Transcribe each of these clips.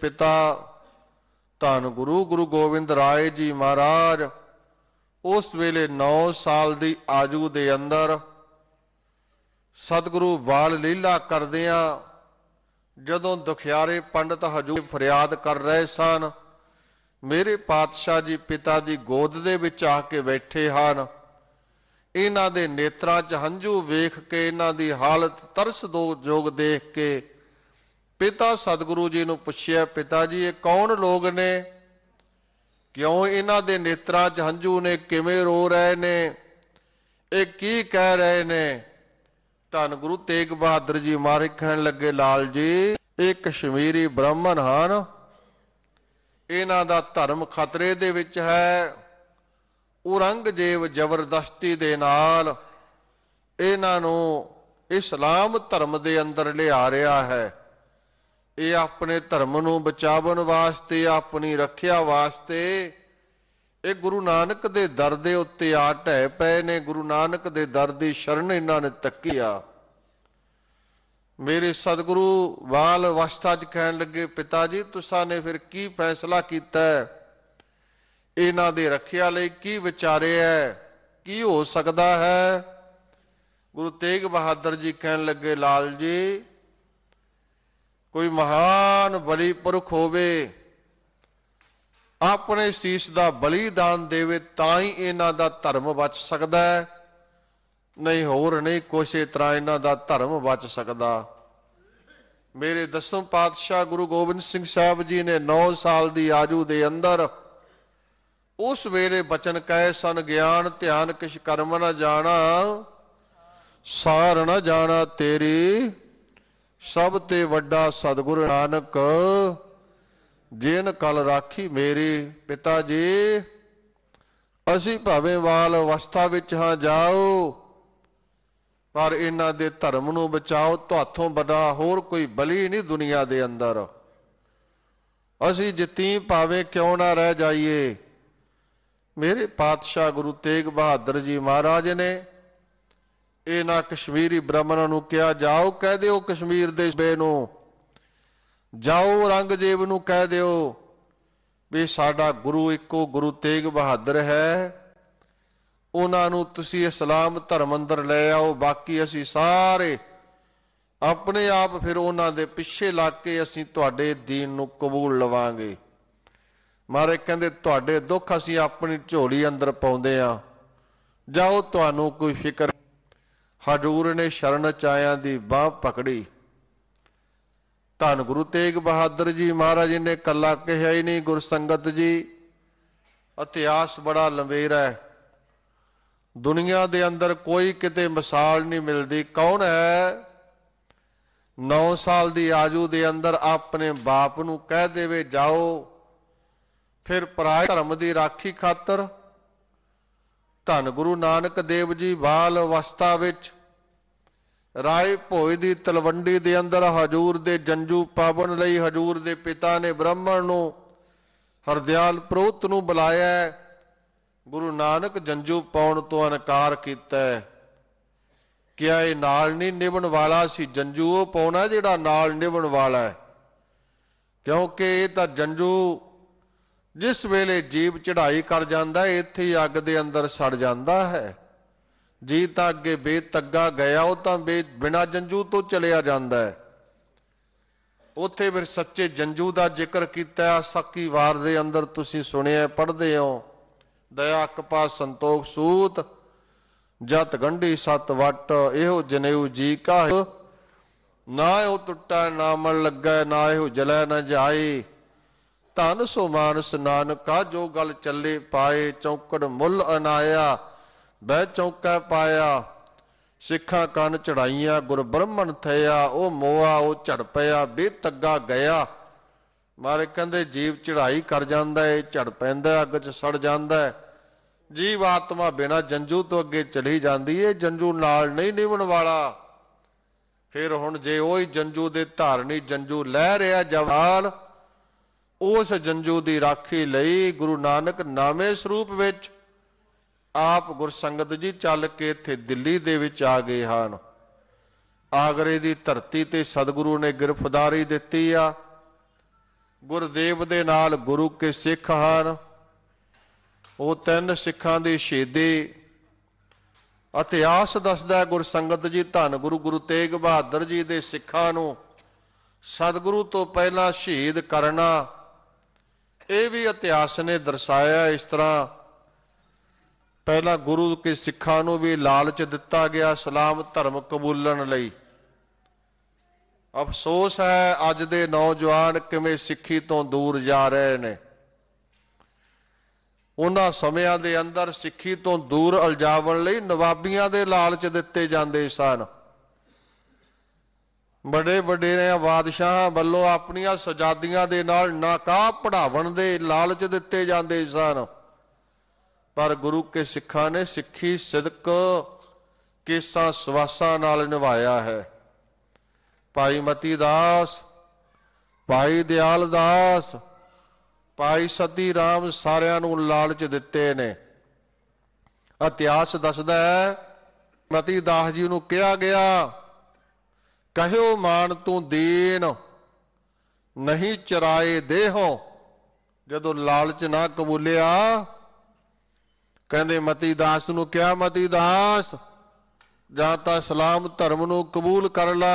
ਪਿਤਾ ਧੰਨ ਗੁਰੂ ਗੁਰੂ ਗੋਬਿੰਦ ਰਾਏ ਜੀ ਮਹਾਰਾਜ ਉਸ ਵੇਲੇ 9 ਸਾਲ ਦੀ ਆਜੂ ਦੇ ਅੰਦਰ ਸਤਿਗੁਰੂ ਵਾਲ ਲੀਲਾ ਕਰਦੇ ਆ ਜਦੋਂ ਦੁਖਿਆਰੇ ਪੰਡਤ ਹਜੂਰ ਫਰਿਆਦ ਕਰ ਰਹੇ ਸਨ ਮੇਰੇ ਪਾਤਸ਼ਾਹ ਜੀ ਪਿਤਾ ਦੀ ਗੋਦ ਦੇ ਵਿੱਚ ਆ ਕੇ ਬੈਠੇ ਹਨ ਇਹਨਾਂ ਦੇ ਨੇਤਰਾਂ 'ਚ ਹੰਝੂ ਵੇਖ ਕੇ ਇਹਨਾਂ ਦੀ ਹਾਲਤ ਜੋਗ ਦੇਖ ਕੇ ਪਿਤਾ ਸਤਿਗੁਰੂ ਜੀ ਨੂੰ ਪੁੱਛਿਆ ਪਿਤਾ ਜੀ ਇਹ ਕੌਣ ਲੋਕ ਨੇ ਕਿਉਂ ਇਹਨਾਂ ਦੇ ਨੇਤਰਾਂ 'ਚ ਹੰਝੂ ਨੇ ਕਿਵੇਂ ਰੋ ਰਹੇ ਨੇ ਇਹ ਕੀ ਕਹਿ ਰਹੇ ਨੇ ਧੰਨ ਗੁਰੂ ਤੇਗ ਬਹਾਦਰ ਜੀ ਮਾਰੇ ਕਹਿਣ ਲੱਗੇ ਲਾਲ ਜੀ ਇਹ ਕਸ਼ਮੀਰੀ ਬ੍ਰਾਹਮਣ ਹਨ ਇਹਨਾਂ ਦਾ ਧਰਮ ਖਤਰੇ ਦੇ ਵਿੱਚ ਹੈ ਔਰੰਗਜ਼ੇਬ ਜ਼ਬਰਦਸਤੀ ਦੇ ਨਾਲ ਇਹਨਾਂ ਨੂੰ ਇਸਲਾਮ ਧਰਮ ਦੇ ਅੰਦਰ ਲਿਆ ਰਿਹਾ ਹੈ ਇਹ ਆਪਣੇ ਧਰਮ ਨੂੰ ਬਚਾਉਣ ਵਾਸਤੇ ਆਪਣੀ ਰੱਖਿਆ ਵਾਸਤੇ ਇਹ ਗੁਰੂ ਨਾਨਕ ਦੇ ਦਰ ਦੇ ਉੱਤੇ ਆ ਟੈ ਪਏ ਨੇ ਗੁਰੂ ਨਾਨਕ ਦੇ ਦਰ ਦੀ ਸ਼ਰਨ ਇਹਨਾਂ ਨੇ ਤੱਕਿਆ ਮੇਰੇ ਸਤਿਗੁਰੂ ਵਾਲ ਅਵਸਥਾ 'ਚ ਕਹਿਣ ਲੱਗੇ ਪਿਤਾ ਜੀ ਤੁਸਾਂ ਨੇ ਫਿਰ ਕੀ ਫੈਸਲਾ ਕੀਤਾ ਇਹਨਾਂ ਦੇ ਰੱਖਿਆ ਲਈ ਕੀ ਵਿਚਾਰਿਆ ਕੀ ਹੋ ਸਕਦਾ ਹੈ ਗੁਰੂ ਤੇਗ ਬਹਾਦਰ ਜੀ ਕਹਿਣ ਲੱਗੇ ਲਾਲ ਜੀ ਕੋਈ ਮਹਾਨ ਬਲੀ ਪੁਰਖ ਹੋਵੇ ਆਪਣੇ ਸੀਸ ਦਾ ਬਲੀਦਾਨ ਦੇਵੇ ਤਾਂ ਹੀ ਇਹਨਾਂ ਦਾ ਧਰਮ ਬਚ ਸਕਦਾ ਹੈ ਨਹੀਂ ਹੋਰ ਨਹੀਂ ਕੋਸ਼ੇ ਤਰ੍ਹਾਂ ਇਹਨਾਂ ਦਾ ਧਰਮ ਬਚ ਸਕਦਾ ਮੇਰੇ ਦਸਮ ਪਾਤਸ਼ਾਹ ਗੁਰੂ ਗੋਬਿੰਦ ਸਿੰਘ ਸਾਹਿਬ ਜੀ ਨੇ 9 ਸਾਲ ਦੀ ਆਜੂ ਦੇ ਅੰਦਰ ਉਸ ਵੇਲੇ ਬਚਨ ਕਹੇ ਸਨ ਗਿਆਨ ਧਿਆਨ ਕਿਛ ਕਰਮ ਨਾ ਜਾਣਾ ਸਾਰ ਨਾ ਜਾਣਾ ਤੇਰੀ ਸਭ ਤੇ ਵੱਡਾ ਸਤਿਗੁਰੂ ਨਾਨਕ ਜੇਨ ਕਲ ਰਾਖੀ ਮੇਰੇ ਪਿਤਾ ਜੀ ਅਸੀਂ ਭਾਵੇਂ ਵਾਲ ਅਵਸਥਾ ਵਿੱਚ ਹਾਂ ਜਾਓ ਪਰ ਇਹਨਾਂ ਦੇ ਧਰਮ ਨੂੰ ਬਚਾਓ ਤੁਹਾਥੋਂ ਵੱਡਾ ਹੋਰ ਕੋਈ ਬਲੀ ਨਹੀਂ ਦੁਨੀਆ ਦੇ ਅੰਦਰ ਅਸੀਂ ਜਿੱਤੀ ਭਾਵੇਂ ਕਿਉਂ ਨਾ ਰਹਿ ਜਾਈਏ ਮੇਰੇ ਪਾਤਸ਼ਾਹ ਗੁਰੂ ਤੇਗ ਬਹਾਦਰ ਜੀ ਮਹਾਰਾਜ ਨੇ ਇਹਨਾਂ ਕਸ਼ਮੀਰੀ ਬ੍ਰਾਹਮਣਾਂ ਨੂੰ ਕਿਹਾ ਜਾਓ ਕਹਿ ਦਿਓ ਕਸ਼ਮੀਰ ਦੇ ਬੇ ਨੂੰ ਜਾਓ ਰੰਗਜੀਵ ਨੂੰ ਕਹਿ ਦਿਓ ਵੀ ਸਾਡਾ ਗੁਰੂ ਇੱਕੋ ਗੁਰੂ ਤੇਗ ਬਹਾਦਰ ਹੈ ਉਹਨਾਂ ਨੂੰ ਤੁਸੀਂ ਇਸਲਾਮ ਧਰਮ ਅੰਦਰ ਲੈ ਆਓ ਬਾਕੀ ਅਸੀਂ ਸਾਰੇ ਆਪਣੇ ਆਪ ਫਿਰ ਉਹਨਾਂ ਦੇ ਪਿੱਛੇ ਲੱਗ ਕੇ ਅਸੀਂ ਤੁਹਾਡੇ ਦੀਨ ਨੂੰ ਕਬੂਲ ਲਵਾਂਗੇ ਮਾਰੇ ਕਹਿੰਦੇ ਤੁਹਾਡੇ ਦੁੱਖ ਅਸੀਂ ਆਪਣੀ ਝੋਲੀ ਅੰਦਰ ਪਾਉਂਦੇ ਆ ਜਾਓ ਤੁਹਾਨੂੰ ਕੋਈ ਫਿਕਰ ਹਜੂਰ ਨੇ ਸ਼ਰਨ ਚਾਇਆਂ ਦੀ ਬਾਹ ਪਕੜੀ ਧੰਨ ਗੁਰੂ ਤੇਗ ਬਹਾਦਰ ਜੀ ਮਹਾਰਾਜ ਨੇ ਕੱਲਾ ਕਿਹਾ ਹੀ ਨਹੀਂ ਗੁਰਸੰਗਤ ਜੀ ਇਤਿਹਾਸ ਬੜਾ ਲੰਬੇਰਾ ਹੈ ਦੁਨੀਆ ਦੇ ਅੰਦਰ ਕੋਈ ਕਿਤੇ ਮਿਸਾਲ ਨਹੀਂ ਮਿਲਦੀ ਕੌਣ ਹੈ 9 ਸਾਲ ਦੀ ਆਜੂ ਦੇ ਅੰਦਰ ਆਪਣੇ ਬਾਪ ਨੂੰ ਕਹਿ ਦੇਵੇ ਜਾਓ ਫਿਰ ਪਰਾਇ ਧਰਮ ਦੀ ਰਾਖੀ ਖਾਤਰ ਧੰਨ ਗੁਰੂ ਨਾਨਕ ਦੇਵ ਜੀ ਬਾਲ ਅਵਸਥਾ ਵਿੱਚ ਰਾਏ ਭੋਏ ਦੀ ਤਲਵੰਡੀ ਦੇ ਅੰਦਰ ਹਜੂਰ ਦੇ ਜੰਜੂ ਪਾਵਨ ਲਈ ਹਜੂਰ ਦੇ ਪਿਤਾ ਨੇ ਬ੍ਰਾਹਮਣ ਨੂੰ ਹਰਦਿਆਲ ਪ੍ਰੋਤ ਨੂੰ ਬੁਲਾਇਆ ਗੁਰੂ ਨਾਨਕ ਜੰਜੂ ਪਾਉਣ ਤੋਂ ਇਨਕਾਰ ਕੀਤਾ ਕਿਆ ਇਹ ਨਾਲ ਨਹੀਂ ਨਿਭਣ ਵਾਲਾ ਸੀ ਜੰਜੂ ਉਹ ਪਾਉਣਾ ਜਿਹੜਾ ਨਾਲ ਨਿਭਣ ਵਾਲਾ ਹੈ ਕਿਉਂਕਿ ਇਹ ਤਾਂ ਜੰਜੂ ਜਿਸ ਵੇਲੇ ਜੀਵ ਚੜ੍ਹਾਈ ਕਰ ਜਾਂਦਾ ਹੈ ਇੱਥੇ ਹੀ ਅੱਗ ਦੇ ਅੰਦਰ ਸੜ ਜਾਂਦਾ ਹੈ ਜੀ ਤਾਂ ਅੱਗੇ ਬੇਤੱਗਾ ਗਿਆ ਉਹ ਤਾਂ ਬਿਨਾ ਜੰਜੂ ਤੋਂ ਚਲਿਆ ਜਾਂਦਾ ਹੈ ਉੱਥੇ ਫਿਰ ਸੱਚੇ ਜੰਜੂ ਦਾ ਜ਼ਿਕਰ ਕੀਤਾ ਸਾਕੀ ਸੱਕੀ ਵਾਰ ਦੇ ਅੰਦਰ ਤੁਸੀਂ ਸੁਣਿਆ ਪੜ੍ਹਦੇ ਹੋ ਦਇਆ ਕਪਾ ਸੰਤੋਖ ਸੂਤ ਜਤ ਗੰਢੀ ਸਤ ਵਟ ਇਹੋ ਜਨੇਊ ਜੀ ਕਾ ਨਾ ਉਹ ਟੁੱਟਾ ਨਾ ਮਲ ਲੱਗਾ ਨਾ ਇਹੋ ਜਲੈ ਨਾ ਜਾਏ ਤਨ ਸੋ ਮਾਨਸ ਨਾਨਕਾ ਜੋ ਗਲ ਚੱਲੇ ਪਾਏ ਚੌਕੜ ਮੁੱਲ ਅਨਾਇਆ ਬਹਿ ਚੌਕਾ ਪਾਇਆ ਸਿੱਖਾਂ ਕੰਨ ਚੜਾਈਆਂ ਗੁਰ ਬ੍ਰਹਮਣ ਥਿਆ ਉਹ ਮੋਆ ਉਹ ਝੜ ਪਿਆ ਬੇ ਤੱਗਾ ਗਿਆ ਮਾਰੇ ਕਹਿੰਦੇ ਜੀਵ ਚੜਾਈ ਕਰ ਜਾਂਦਾ ਏ ਝੜ ਪੈਂਦਾ ਅੱਗ 'ਚ ਸੜ ਜਾਂਦਾ ਜੀਵ ਆਤਮਾ ਬਿਨਾ ਜੰਜੂ ਤੋਂ ਅੱਗੇ ਚਲੀ ਜਾਂਦੀ ਏ ਜੰਜੂ ਨਾਲ ਨਹੀਂ ਨਿਭਣ ਵਾਲਾ ਫਿਰ ਹੁਣ ਜੇ ਉਹ ਹੀ ਜੰਜੂ ਦੇ ਧਾਰਨੀ ਜੰਜੂ ਲੈ ਰਿਹਾ ਜਵਾਲ ਉਸ ਜੰਜੂ ਦੀ ਰਾਖੀ ਲਈ ਗੁਰੂ ਨਾਨਕ ਨਾਮੇ ਸਰੂਪ ਵਿੱਚ ਆਪ ਗੁਰਸੰਗਤ ਜੀ ਚੱਲ ਕੇ ਇੱਥੇ ਦਿੱਲੀ ਦੇ ਵਿੱਚ ਆ ਗਏ ਹਨ ਆਗਰੇ ਦੀ ਧਰਤੀ ਤੇ ਸਤਿਗੁਰੂ ਨੇ ਗ੍ਰਿਫਤਾਰੀ ਦਿੱਤੀ ਆ ਗੁਰਦੇਵ ਦੇ ਨਾਲ ਗੁਰੂ ਕੇ ਸਿੱਖ ਹਨ ਉਹ ਤਿੰਨ ਸਿੱਖਾਂ ਦੇ ਸ਼ਹੀਦੀ ਇਤਿਹਾਸ ਦੱਸਦਾ ਗੁਰਸੰਗਤ ਜੀ ਧੰਨ ਗੁਰੂ ਗੁਰੂ ਤੇਗ ਬਹਾਦਰ ਜੀ ਦੇ ਸਿੱਖਾਂ ਨੂੰ ਸਤਿਗੁਰੂ ਤੋਂ ਪਹਿਲਾਂ ਸ਼ਹੀਦ ਕਰਨਾ ਇਹ ਵੀ ਇਤਿਹਾਸ ਨੇ ਦਰਸਾਇਆ ਇਸ ਤਰ੍ਹਾਂ ਪਹਿਲਾਂ ਗੁਰੂ ਕੇ ਸਿੱਖਾਂ ਨੂੰ ਵੀ ਲਾਲਚ ਦਿੱਤਾ ਗਿਆ ਸਲਾਮ ਧਰਮ ਕਬੂਲਣ ਲਈ ਅਫਸੋਸ ਹੈ ਅੱਜ ਦੇ ਨੌਜਵਾਨ ਕਿਵੇਂ ਸਿੱਖੀ ਤੋਂ ਦੂਰ ਜਾ ਰਹੇ ਨੇ ਉਹਨਾਂ ਸਮਿਆਂ ਦੇ ਅੰਦਰ ਸਿੱਖੀ ਤੋਂ ਦੂਰ ਅਲਜਾਵਣ ਲਈ ਨਵਾਬੀਆਂ ਦੇ ਲਾਲਚ ਦਿੱਤੇ ਜਾਂਦੇ ਸਨ ਬੜੇ ਨੇ ਬਾਦਸ਼ਾਹਾਂ ਵੱਲੋਂ ਆਪਣੀਆਂ ਸਜਾਦੀਆਂ ਦੇ ਨਾਲ ਨਾਕਾਬ ਪੜਾਵਣ ਦੇ ਲਾਲਚ ਦਿੱਤੇ ਜਾਂਦੇ ਸਨ ਪਰ ਗੁਰੂ ਕੇ ਸਿੱਖਾਂ ਨੇ ਸਿੱਖੀ ਸਿਦਕ ਕੇਸਾਂ ਸਵਾਸਾਂ ਨਾਲ ਨਿਭਾਇਆ ਹੈ ਭਾਈ ਮਤੀ ਦਾਸ ਭਾਈ ਦਿਆਲ ਦਾਸ ਭਾਈ ਸਤੀ ਰਾਮ ਸਾਰਿਆਂ ਨੂੰ ਲਾਲਚ ਦਿੱਤੇ ਨੇ ਇਤਿਹਾਸ ਦੱਸਦਾ ਹੈ ਮਤੀ ਦਾਸ ਜੀ ਨੂੰ ਕਿਹਾ ਗਿਆ ਕਹਿਓ ਮਾਨ ਤੂੰ ਦੀਨ ਨਹੀਂ ਚਰਾਏ ਦੇਹੋਂ ਜਦੋਂ ਲਾਲਚ ਨਾ ਕਬੂਲਿਆ ਕਹਿੰਦੇ ਮਤੀ ਦਾਸ ਨੂੰ ਕਿਹਾ ਮਤੀ ਦਾਸ ਜਾਂ ਤਾਂ ਸਲਾਮ ਧਰਮ ਨੂੰ ਕਬੂਲ ਕਰ ਲਾ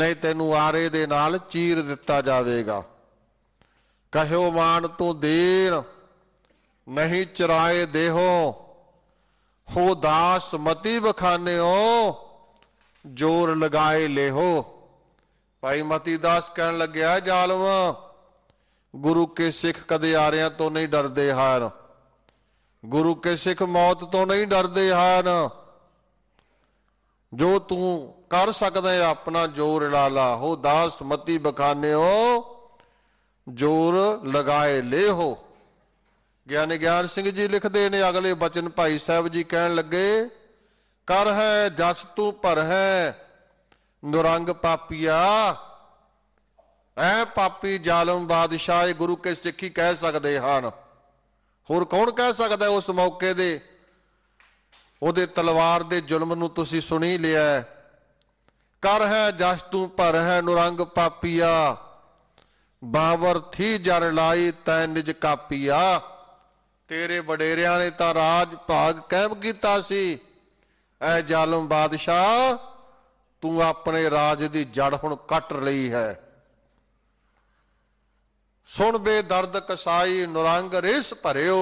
ਨਹੀਂ ਤੈਨੂੰ ਆਰੇ ਦੇ ਨਾਲ ਚੀਰ ਦਿੱਤਾ ਜਾਵੇਗਾ ਕਹਿਓ ਮਾਨ ਤੂੰ ਦੇਨ ਨਹੀਂ ਚਰਾਏ ਦੇਹੋ ਹੋ ਦਾਸ ਮਤੀ ਵਖਾਨਿਓ ਜੋਰ ਲਗਾਏ ਲੇਹੋ ਭਾਈ ਮਤੀ ਦਾਸ ਕਹਿਣ ਲੱਗਿਆ ਜ਼ਾਲਮ ਗੁਰੂ ਕੇ ਸਿੱਖ ਕਦੇ ਆਰਿਆਂ ਤੋਂ ਨਹੀਂ ਡਰਦੇ ਹਨ ਗੁਰੂ ਕੇ ਸਿੱਖ ਮੌਤ ਤੋਂ ਨਹੀਂ ਡਰਦੇ ਹਨ ਜੋ ਤੂੰ ਕਰ ਸਕਦਾ ਹੈ ਆਪਣਾ ਜੋਰ ਲਾ ਲਾ ਹੋ ਦਾਸ ਮਤੀ ਬਖਾਨਿਓ ਜੋਰ ਲਗਾਏ ਲੇਹੋ ਗਿਆਨੀ ਗਿਆਨ ਸਿੰਘ ਜੀ ਲਿਖਦੇ ਨੇ ਅਗਲੇ ਬਚਨ ਭਾਈ ਸਾਹਿਬ ਜੀ ਕਹਿਣ ਲੱਗੇ ਕਰ ਹੈ ਜਸ ਤੂੰ ਭਰ ਹੈ ਨੁਰੰਗ ਪਾਪੀਆ ਐ ਪਾਪੀ ਜ਼ਾਲਮ ਬਾਦਸ਼ਾਹ ਇਹ ਗੁਰੂ ਕੇ ਸਿੱਖੀ ਕਹਿ ਸਕਦੇ ਹਨ ਹੋਰ ਕੌਣ ਕਹਿ ਸਕਦਾ ਉਸ ਮੌਕੇ ਦੇ ਉਹਦੇ ਤਲਵਾਰ ਦੇ ਜ਼ੁਲਮ ਨੂੰ ਤੁਸੀਂ ਸੁਣੀ ਲਿਆ ਕਰ ਹੈ ਜਸ ਤੂੰ ਭਰ ਹੈ ਨੁਰੰਗ ਪਾਪੀਆ ਬਾਵਰ ਥੀ ਜਰ ਲਾਈ ਤੈ ਨਿਜ ਕਾਪੀਆ ਤੇਰੇ ਵਡੇਰਿਆਂ ਨੇ ਤਾਂ ਰਾਜ ਭਾਗ ਕਹਿਮ ਕੀਤਾ ਸੀ ਐ ਜ਼ਾਲਮ ਬਾਦਸ਼ਾਹ ਤੂੰ ਆਪਣੇ ਰਾਜ ਦੀ ਜੜ ਹੁਣ ਕੱਟ ਲਈ ਹੈ ਸੁਣ ਬੇਦਰਦ ਕਸਾਈ ਨੁਰੰਗ ਰਿਸ ਭਰਿਓ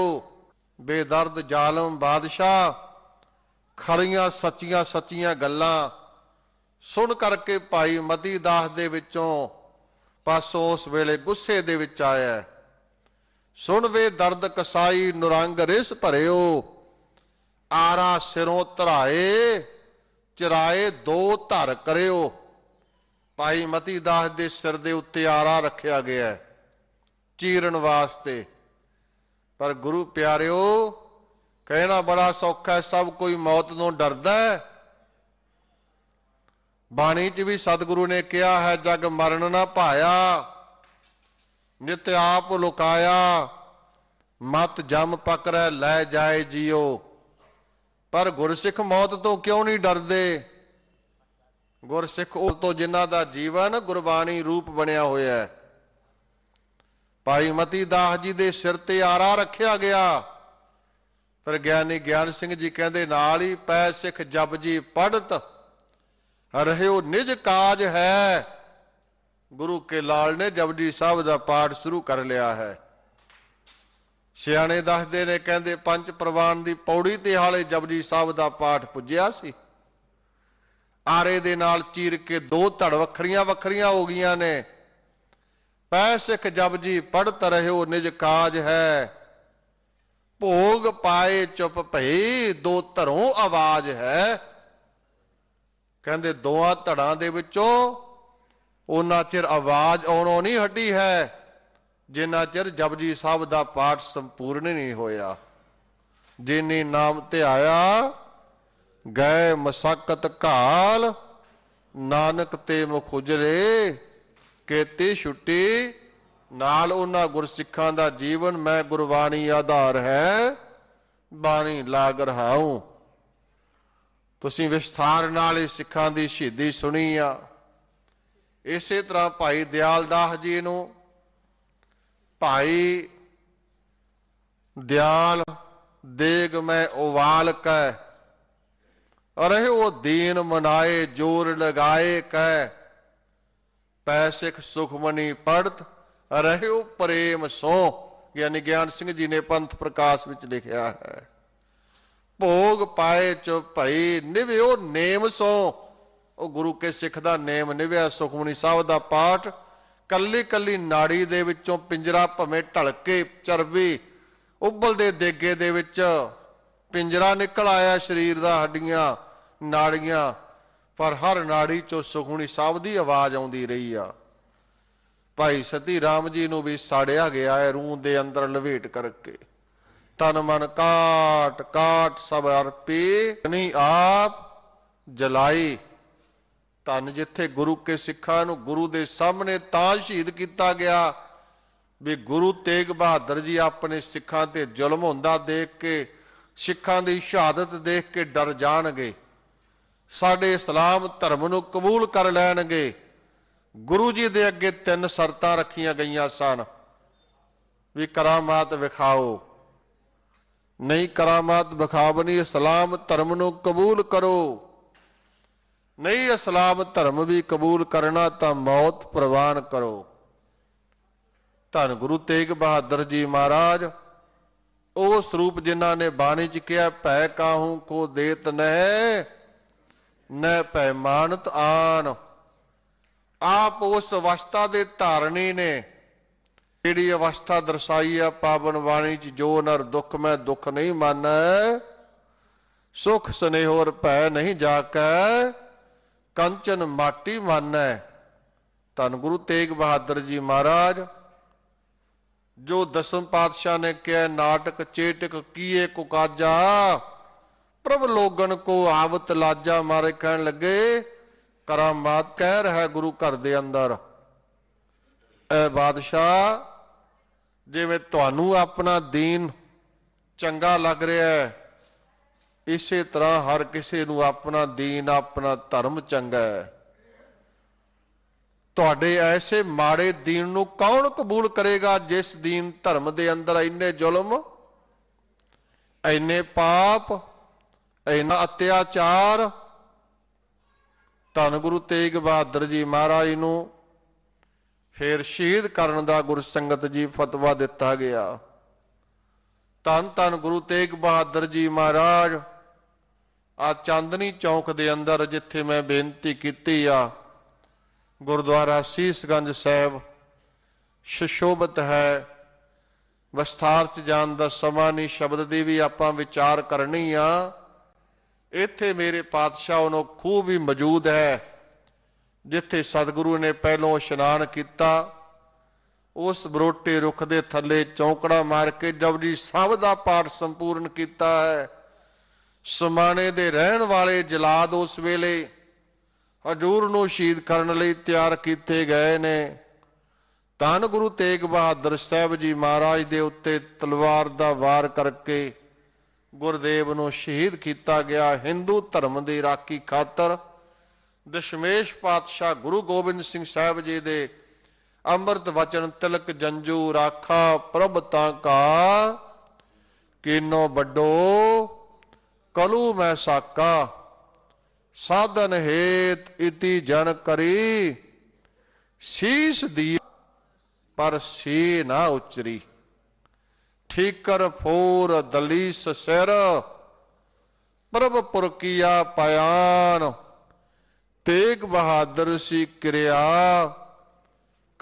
ਬੇਦਰਦ ਜ਼ਾਲਮ ਬਾਦਸ਼ਾਹ ਖੜੀਆਂ ਸੱਚੀਆਂ ਸੱਚੀਆਂ ਗੱਲਾਂ ਸੁਣ ਕਰਕੇ ਭਾਈ ਮਦੀ ਦਾਸ ਦੇ ਵਿੱਚੋਂ ਪਾਸੋਂ ਉਸ ਵੇਲੇ ਗੁੱਸੇ ਦੇ ਵਿੱਚ ਆਇਆ ਸੁਣ ਵੇ ਦਰਦ ਕਸਾਈ ਨੁਰੰਗ ਰਿਸ ਭਰਿਓ ਆਰਾ ਸਿਰੋਂ ਧਰਾਏ ਚਰਾਏ ਦੋ ਧਰ ਕਰਿਓ ਭਾਈ ਮਤੀ ਦਾਸ ਦੇ ਸਿਰ ਦੇ ਉੱਤੇ ਆਰਾ ਰੱਖਿਆ ਗਿਆ ਹੈ ਚੀਰਨ ਵਾਸਤੇ ਪਰ ਗੁਰੂ ਪਿਆਰਿਓ ਕਹਿਣਾ ਬੜਾ ਸੌਖਾ ਹੈ ਸਭ ਕੋਈ ਮੌਤ ਤੋਂ ਡਰਦਾ ਹੈ ਬਾਣੀ 'ਚ ਵੀ ਸਤਿਗੁਰੂ ਨੇ ਕਿਹਾ ਹੈ ਜਗ ਮਰਨ ਨਾ ਭਾਇਆ ਨਿਤ ਆਪ ਲੁਕਾਇਆ ਮਤ ਜਮ ਪਕੜੈ ਲੈ ਜਾਏ ਜੀਓ ਪਰ ਗੁਰਸਿੱਖ ਮੌਤ ਤੋਂ ਕਿਉਂ ਨਹੀਂ ਡਰਦੇ ਗੁਰਸਿੱਖ ਉਹ ਤੋਂ ਜਿਨ੍ਹਾਂ ਦਾ ਜੀਵਨ ਗੁਰਬਾਣੀ ਰੂਪ ਬਣਿਆ ਹੋਇਆ ਹੈ ਭਾਈ ਮਤੀ ਦਾਸ ਜੀ ਦੇ ਸਿਰ ਤੇ ਆਰਾ ਰੱਖਿਆ ਗਿਆ ਪਰ ਗਿਆਨੀ ਗਿਆਨ ਸਿੰਘ ਜੀ ਕਹਿੰਦੇ ਨਾਲ ਹੀ ਪੈ ਸਿੱਖ ਜਪ ਜੀ ਪੜਤ ਰਹਿਓ ਨਿਜ ਕਾਜ ਹੈ ਗੁਰੂ ਕੇ ਲਾਲ ਨੇ ਜਪਜੀ ਸਾਹਿਬ ਦਾ ਪਾਠ ਸ਼ੁਰੂ ਕਰ ਲਿਆ ਹੈ ਸਿਆਣੇ ਦੱਸਦੇ ਨੇ ਕਹਿੰਦੇ ਪੰਜ ਪ੍ਰਵਾਨ ਦੀ ਪੌੜੀ ਤੇ ਹਾਲੇ ਜਪਜੀ ਸਾਹਿਬ ਦਾ ਪਾਠ ਪੁੱਜਿਆ ਸੀ ਆਰੇ ਦੇ ਨਾਲ ਚੀਰ ਕੇ ਦੋ ਧੜ ਵੱਖਰੀਆਂ ਵੱਖਰੀਆਂ ਹੋ ਗਈਆਂ ਨੇ ਪੈ ਸਿੱਖ ਜਪਜੀ ਪੜਤ ਰਹਿਓ ਨਿਜ ਕਾਜ ਹੈ ਭੋਗ ਪਾਏ ਚੁੱਪ ਭਈ ਦੋ ਧਰੋਂ ਆਵਾਜ਼ ਹੈ ਕਹਿੰਦੇ ਦੋਆਂ ਧੜਾਂ ਦੇ ਵਿੱਚੋਂ ਉਹਨਾਂ ਚਿਰ ਆਵਾਜ਼ ਆਉਣੋਂ ਨਹੀਂ ਹੱਡੀ ਹੈ ਜਿੰਨਾ ਚਿਰ ਜਪਜੀ ਸਾਹਿਬ ਦਾ ਪਾਠ ਸੰਪੂਰਨ ਨਹੀਂ ਹੋਇਆ ਜਿਨੇ ਨਾਮ ਧਿਆਇਆ ਗਏ ਮਸਕਤ ਘਾਲ ਨਾਨਕ ਤੇ ਮੁਖ ਉਜਰੇ ਕੇਤੇ ਛੁੱਟੀ ਨਾਲ ਉਹਨਾਂ ਗੁਰਸਿੱਖਾਂ ਦਾ ਜੀਵਨ ਮੈਂ ਗੁਰਬਾਣੀ ਆਧਾਰ ਹੈ ਬਾਣੀ ਲਾਗ ਰਹਾਉ ਤੁਸੀਂ ਵਿਸਥਾਰ ਨਾਲ ਇਹ ਸਿੱਖਾਂ ਦੀ ਸ਼ਹੀਦੀ ਸੁਣੀ ਆ ਇਸੇ ਤਰ੍ਹਾਂ ਭਾਈ ਦਿਆਲ ਦਾਸ ਜੀ ਨੂੰ ਭਾਈ ਦਿਆਲ ਦੇਗ ਮੈਂ ਉਵਾਲ ਕੈ ਰਹੇ ਉਹ ਦੀਨ ਮਨਾਏ ਜੋਰ ਲਗਾਏ ਕੈ ਪੈ ਸਿੱਖ ਸੁਖਮਨੀ ਪੜਤ ਉਹ ਪ੍ਰੇਮ ਸੋ ਗਿਆਨੀ ਗਿਆਨ ਸਿੰਘ ਜੀ ਨੇ ਪੰਥ ਪ੍ਰਕਾਸ਼ ਵਿੱਚ ਲਿਖਿਆ ਹੈ ਭੋਗ ਪਾਏ ਚ ਭਈ ਨਿਵਿਓ ਨੇਮ ਸੋ ਉਹ ਗੁਰੂ ਕੇ ਸਿੱਖ ਦਾ ਨੇਮ ਨਿਵਿਆ ਸੁਖਮਨੀ ਸਾਹਿਬ ਦਾ ਪਾਠ ਕੱਲੀ ਕੱਲੀ ਨਾੜੀ ਦੇ ਵਿੱਚੋਂ ਪਿੰਜਰਾ ਭਵੇਂ ਢਲਕੇ ਚਰਬੀ ਉਬਲਦੇ ਦੇਗੇ ਦੇ ਵਿੱਚ ਪਿੰਜਰਾ ਨਿਕਲ ਆਇਆ ਸਰੀਰ ਦਾ ਹੱਡੀਆਂ ਨਾੜੀਆਂ ਪਰ ਹਰ ਨਾੜੀ ਚੋਂ ਸੁਖਣੀ ਸਾਹਿਬ ਦੀ ਆਵਾਜ਼ ਆਉਂਦੀ ਰਹੀ ਆ ਭਾਈ ਸਤੀ ਰਾਮ ਜੀ ਨੂੰ ਵੀ ਸਾੜਿਆ ਗਿਆ ਹੈ ਰੂਹ ਦੇ ਅੰਦਰ ਲਵੇਟ ਕਰਕੇ ਤਨ ਮਨ ਕਾਟ ਕਾਟ ਸਭ ਅਰਪੀ ਨਹੀਂ ਆਪ ਜਲਾਈ ਧੰਨ ਜਿੱਥੇ ਗੁਰੂ ਕੇ ਸਿੱਖਾਂ ਨੂੰ ਗੁਰੂ ਦੇ ਸਾਹਮਣੇ ਤਾਂ ਸ਼ਹੀਦ ਕੀਤਾ ਗਿਆ ਵੀ ਗੁਰੂ ਤੇਗ ਬਹਾਦਰ ਜੀ ਆਪਣੇ ਸਿੱਖਾਂ ਤੇ ਜ਼ੁਲਮ ਹੁੰਦਾ ਦੇਖ ਕੇ ਸਿੱਖਾਂ ਦੀ ਸ਼ਹਾਦਤ ਦੇਖ ਕੇ ਡਰ ਜਾਣਗੇ ਸਾਡੇ ਇਸਲਾਮ ਧਰਮ ਨੂੰ ਕਬੂਲ ਕਰ ਲੈਣਗੇ ਗੁਰੂ ਜੀ ਦੇ ਅੱਗੇ ਤਿੰਨ ਸ਼ਰਤਾਂ ਰੱਖੀਆਂ ਗਈਆਂ ਸਨ ਵੀ ਕਰਾਮਾਤ ਵਿਖਾਓ ਨਹੀਂ ਕਰਾਮਾਤ ਵਿਖਾਵਨੀ ਇਸਲਾਮ ਧਰਮ ਨੂੰ ਕਬੂਲ ਕਰੋ ਨਹੀਂ ਇਸਲਾਮ ਧਰਮ ਵੀ ਕਬੂਲ ਕਰਨਾ ਤਾਂ ਮੌਤ ਪ੍ਰਵਾਨ ਕਰੋ ਧੰ ਗੁਰੂ ਤੇਗ ਬਹਾਦਰ ਜੀ ਮਹਾਰਾਜ ਉਸ ਰੂਪ ਜਿਨ੍ਹਾਂ ਨੇ ਬਾਣੀ ਚ ਕਿਹਾ ਭੈ ਕਾਹੂ ਕੋ ਦੇਤ ਨਹਿ ਨਹਿ ਭੈ ਮਾਨਤ ਆਨ ਆਪ ਉਸ ਅਵਸਥਾ ਦੇ ਧਾਰਨੀ ਨੇ ਜਿਹੜੀ ਅਵਸਥਾ ਦਰਸਾਈ ਆ ਪਾਵਨ ਬਾਣੀ ਚ ਜੋ ਨਰ ਦੁੱਖ ਮੈਂ ਦੁੱਖ ਨਹੀਂ ਮੰਨੈ ਸੁਖ ਹੋਰ ਭੈ ਨਹੀਂ ਜਾਕੈ ਕੰਚਨ ਮਾਟੀ ਮੰਨੈ ਤਨ ਗੁਰੂ ਤੇਗ ਬਹਾਦਰ ਜੀ ਮਹਾਰਾਜ ਜੋ ਦਸਮ ਪਾਤਸ਼ਾਹ ਨੇ ਕਿਹਾ ਨਾਟਕ ਚੇਟਕ ਕੀਏ ਕੁਕਾਜਾ ਪ੍ਰਭ ਲੋਗਨ ਕੋ ਆਵਤ ਲਾਜਾ ਮਾਰੇ ਕਹਿਣ ਲੱਗੇ ਕਰਾਮਾਤ ਕਹਿ ਰਿਹਾ ਗੁਰੂ ਘਰ ਦੇ ਅੰਦਰ ਐ ਬਾਦਸ਼ਾਹ ਜਿਵੇਂ ਤੁਹਾਨੂੰ ਆਪਣਾ ਦੀਨ ਚੰਗਾ ਲੱਗ ਰਿਹਾ ਹੈ ਇਸੇ ਤਰ੍ਹਾਂ ਹਰ ਕਿਸੇ ਨੂੰ ਆਪਣਾ ਦੀਨ ਆਪਣਾ ਧਰਮ ਚੰਗਾ ਹੈ ਤੁਹਾਡੇ ਐਸੇ ਮਾੜੇ ਦੀਨ ਨੂੰ ਕੌਣ ਕਬੂਲ ਕਰੇਗਾ ਜਿਸ ਦੀਨ ਧਰਮ ਦੇ ਅੰਦਰ ਇੰਨੇ ਜ਼ੁਲਮ ਇੰਨੇ ਪਾਪ ਇੰਨਾ ਅਤਿਆਚਾਰ ਧੰਨ ਗੁਰੂ ਤੇਗ ਬਹਾਦਰ ਜੀ ਮਹਾਰਾਜ ਨੂੰ ਫਿਰ ਸ਼ਹੀਦ ਕਰਨ ਦਾ ਗੁਰਸੰਗਤ ਜੀ ਫਤਵਾ ਦਿੱਤਾ ਗਿਆ ਧੰਨ ਧੰਨ ਗੁਰੂ ਤੇਗ ਬਹਾਦਰ ਜੀ ਮਹਾਰਾਜ ਆ ਚਾਂਦਨੀ ਚੌਕ ਦੇ ਅੰਦਰ ਜਿੱਥੇ ਮੈਂ ਬੇਨਤੀ ਕੀਤੀ ਆ ਗੁਰਦੁਆਰਾ ਸੀਸਗੰਜ ਸਾਹਿਬ ਸ਼ਸ਼ੋਭਤ ਹੈ ਵਿਸਥਾਰ ਚ ਜਾਣ ਦਾ ਸਮਾਂ ਨਹੀਂ ਸ਼ਬਦ ਦੀ ਵੀ ਆਪਾਂ ਵਿਚਾਰ ਕਰਨੀ ਆ ਇੱਥੇ ਮੇਰੇ ਪਾਤਸ਼ਾਹ ਉਹਨੋਂ ਖੂਬ ਵੀ ਮੌਜੂਦ ਹੈ ਜਿੱਥੇ ਸਤਿਗੁਰੂ ਨੇ ਪਹਿਲੋਂ ਇਸ਼ਨਾਨ ਕੀਤਾ ਉਸ ਬਰੋਟੇ ਰੁੱਖ ਦੇ ਥੱਲੇ ਚੌਂਕੜਾ ਮਾਰ ਕੇ ਜਪਜੀ ਸਾਹਿਬ ਦਾ ਪਾਠ ਸੰਪੂਰਨ ਕੀਤਾ ਹੈ ਸਮਾਣੇ ਦੇ ਰਹਿਣ ਵਾਲੇ ਜਲਾਦ ਉਸ ਵੇਲੇ ਹਜੂਰ ਨੂੰ ਸ਼ਹੀਦ ਕਰਨ ਲਈ ਤਿਆਰ ਕੀਤੇ ਗਏ ਨੇ ਧੰਨ ਗੁਰੂ ਤੇਗ ਬਹਾਦਰ ਸਾਹਿਬ ਜੀ ਮਹਾਰਾਜ ਦੇ ਉੱਤੇ ਤਲਵਾਰ ਦਾ ਵਾਰ ਕਰਕੇ ਗੁਰਦੇਵ ਨੂੰ ਸ਼ਹੀਦ ਕੀਤਾ ਗਿਆ Hindu ਧਰਮ ਦੀ ਰਾਖੀ ਖਾਤਰ ਦਸ਼ਮੇਸ਼ ਪਾਤਸ਼ਾਹ ਗੁਰੂ ਗੋਬਿੰਦ ਸਿੰਘ ਸਾਹਿਬ ਜੀ ਦੇ ਅੰਮ੍ਰਿਤ ਵਚਨ ਤਿਲਕ ਜੰਜੂ ਰਾਖਾ ਪ੍ਰਭ ਤਾਂ ਕਾ ਕਿਨੋ ਵੱਡੋ कलु मैं साका साधन हेत इति जन करी शीश दी पर सी ना उचरी ठीकर फोर दलीस सिर प्रभ किया पयान तेग बहादुर सी क्रिया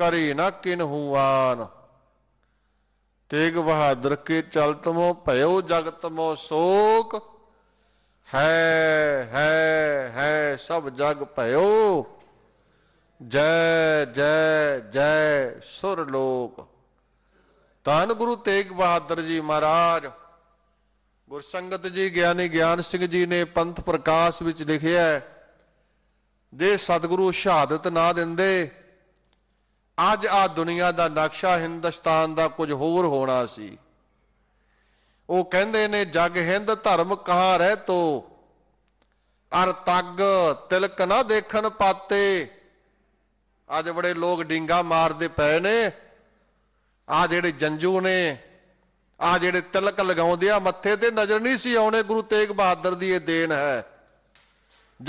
करी न किन हुआन तेग बहादुर के चल तमो पयो जगतमो शोक ਹੈ ਹੈ ਹੈ ਸਭ ਜਗ ਭਇਓ ਜੈ ਜੈ ਜੈ ਸੁਰ ਲੋਕ ਧੰਨ ਗੁਰੂ ਤੇਗ ਬਹਾਦਰ ਜੀ ਮਹਾਰਾਜ ਗੁਰਸੰਗਤ ਜੀ ਗਿਆਨੀ ਗਿਆਨ ਸਿੰਘ ਜੀ ਨੇ ਪੰਥ ਪ੍ਰਕਾਸ਼ ਵਿੱਚ ਲਿਖਿਆ ਜੇ ਸਤਿਗੁਰੂ ਸ਼ਹਾਦਤ ਨਾ ਦਿੰਦੇ ਅੱਜ ਆ ਦੁਨੀਆ ਦਾ ਨਕਸ਼ਾ ਹਿੰਦੁਸਤਾਨ ਦਾ ਕੁਝ ਹੋਰ ਹੋਣਾ ਸੀ ਉਹ ਕਹਿੰਦੇ ਨੇ ਜਗ ਹਿੰਦ ਧਰਮ ਕਹਾ ਰਹਿ ਤੋ ਅਰ ਤੱਗ ਤਿਲਕ ਨਾ ਦੇਖਣ ਪਾਤੇ ਅੱਜ ਬੜੇ ਲੋਕ ਡਿੰਗਾ ਮਾਰਦੇ ਪਏ ਨੇ ਆ ਜਿਹੜੇ ਜੰਜੂ ਨੇ ਆ ਜਿਹੜੇ ਤਿਲਕ ਲਗਾਉਂਦੇ ਆ ਮੱਥੇ ਤੇ ਨਜ਼ਰ ਨਹੀਂ ਸੀ ਆਉਣੇ ਗੁਰੂ ਤੇਗ ਬਹਾਦਰ ਦੀ ਇਹ ਦੇਣ ਹੈ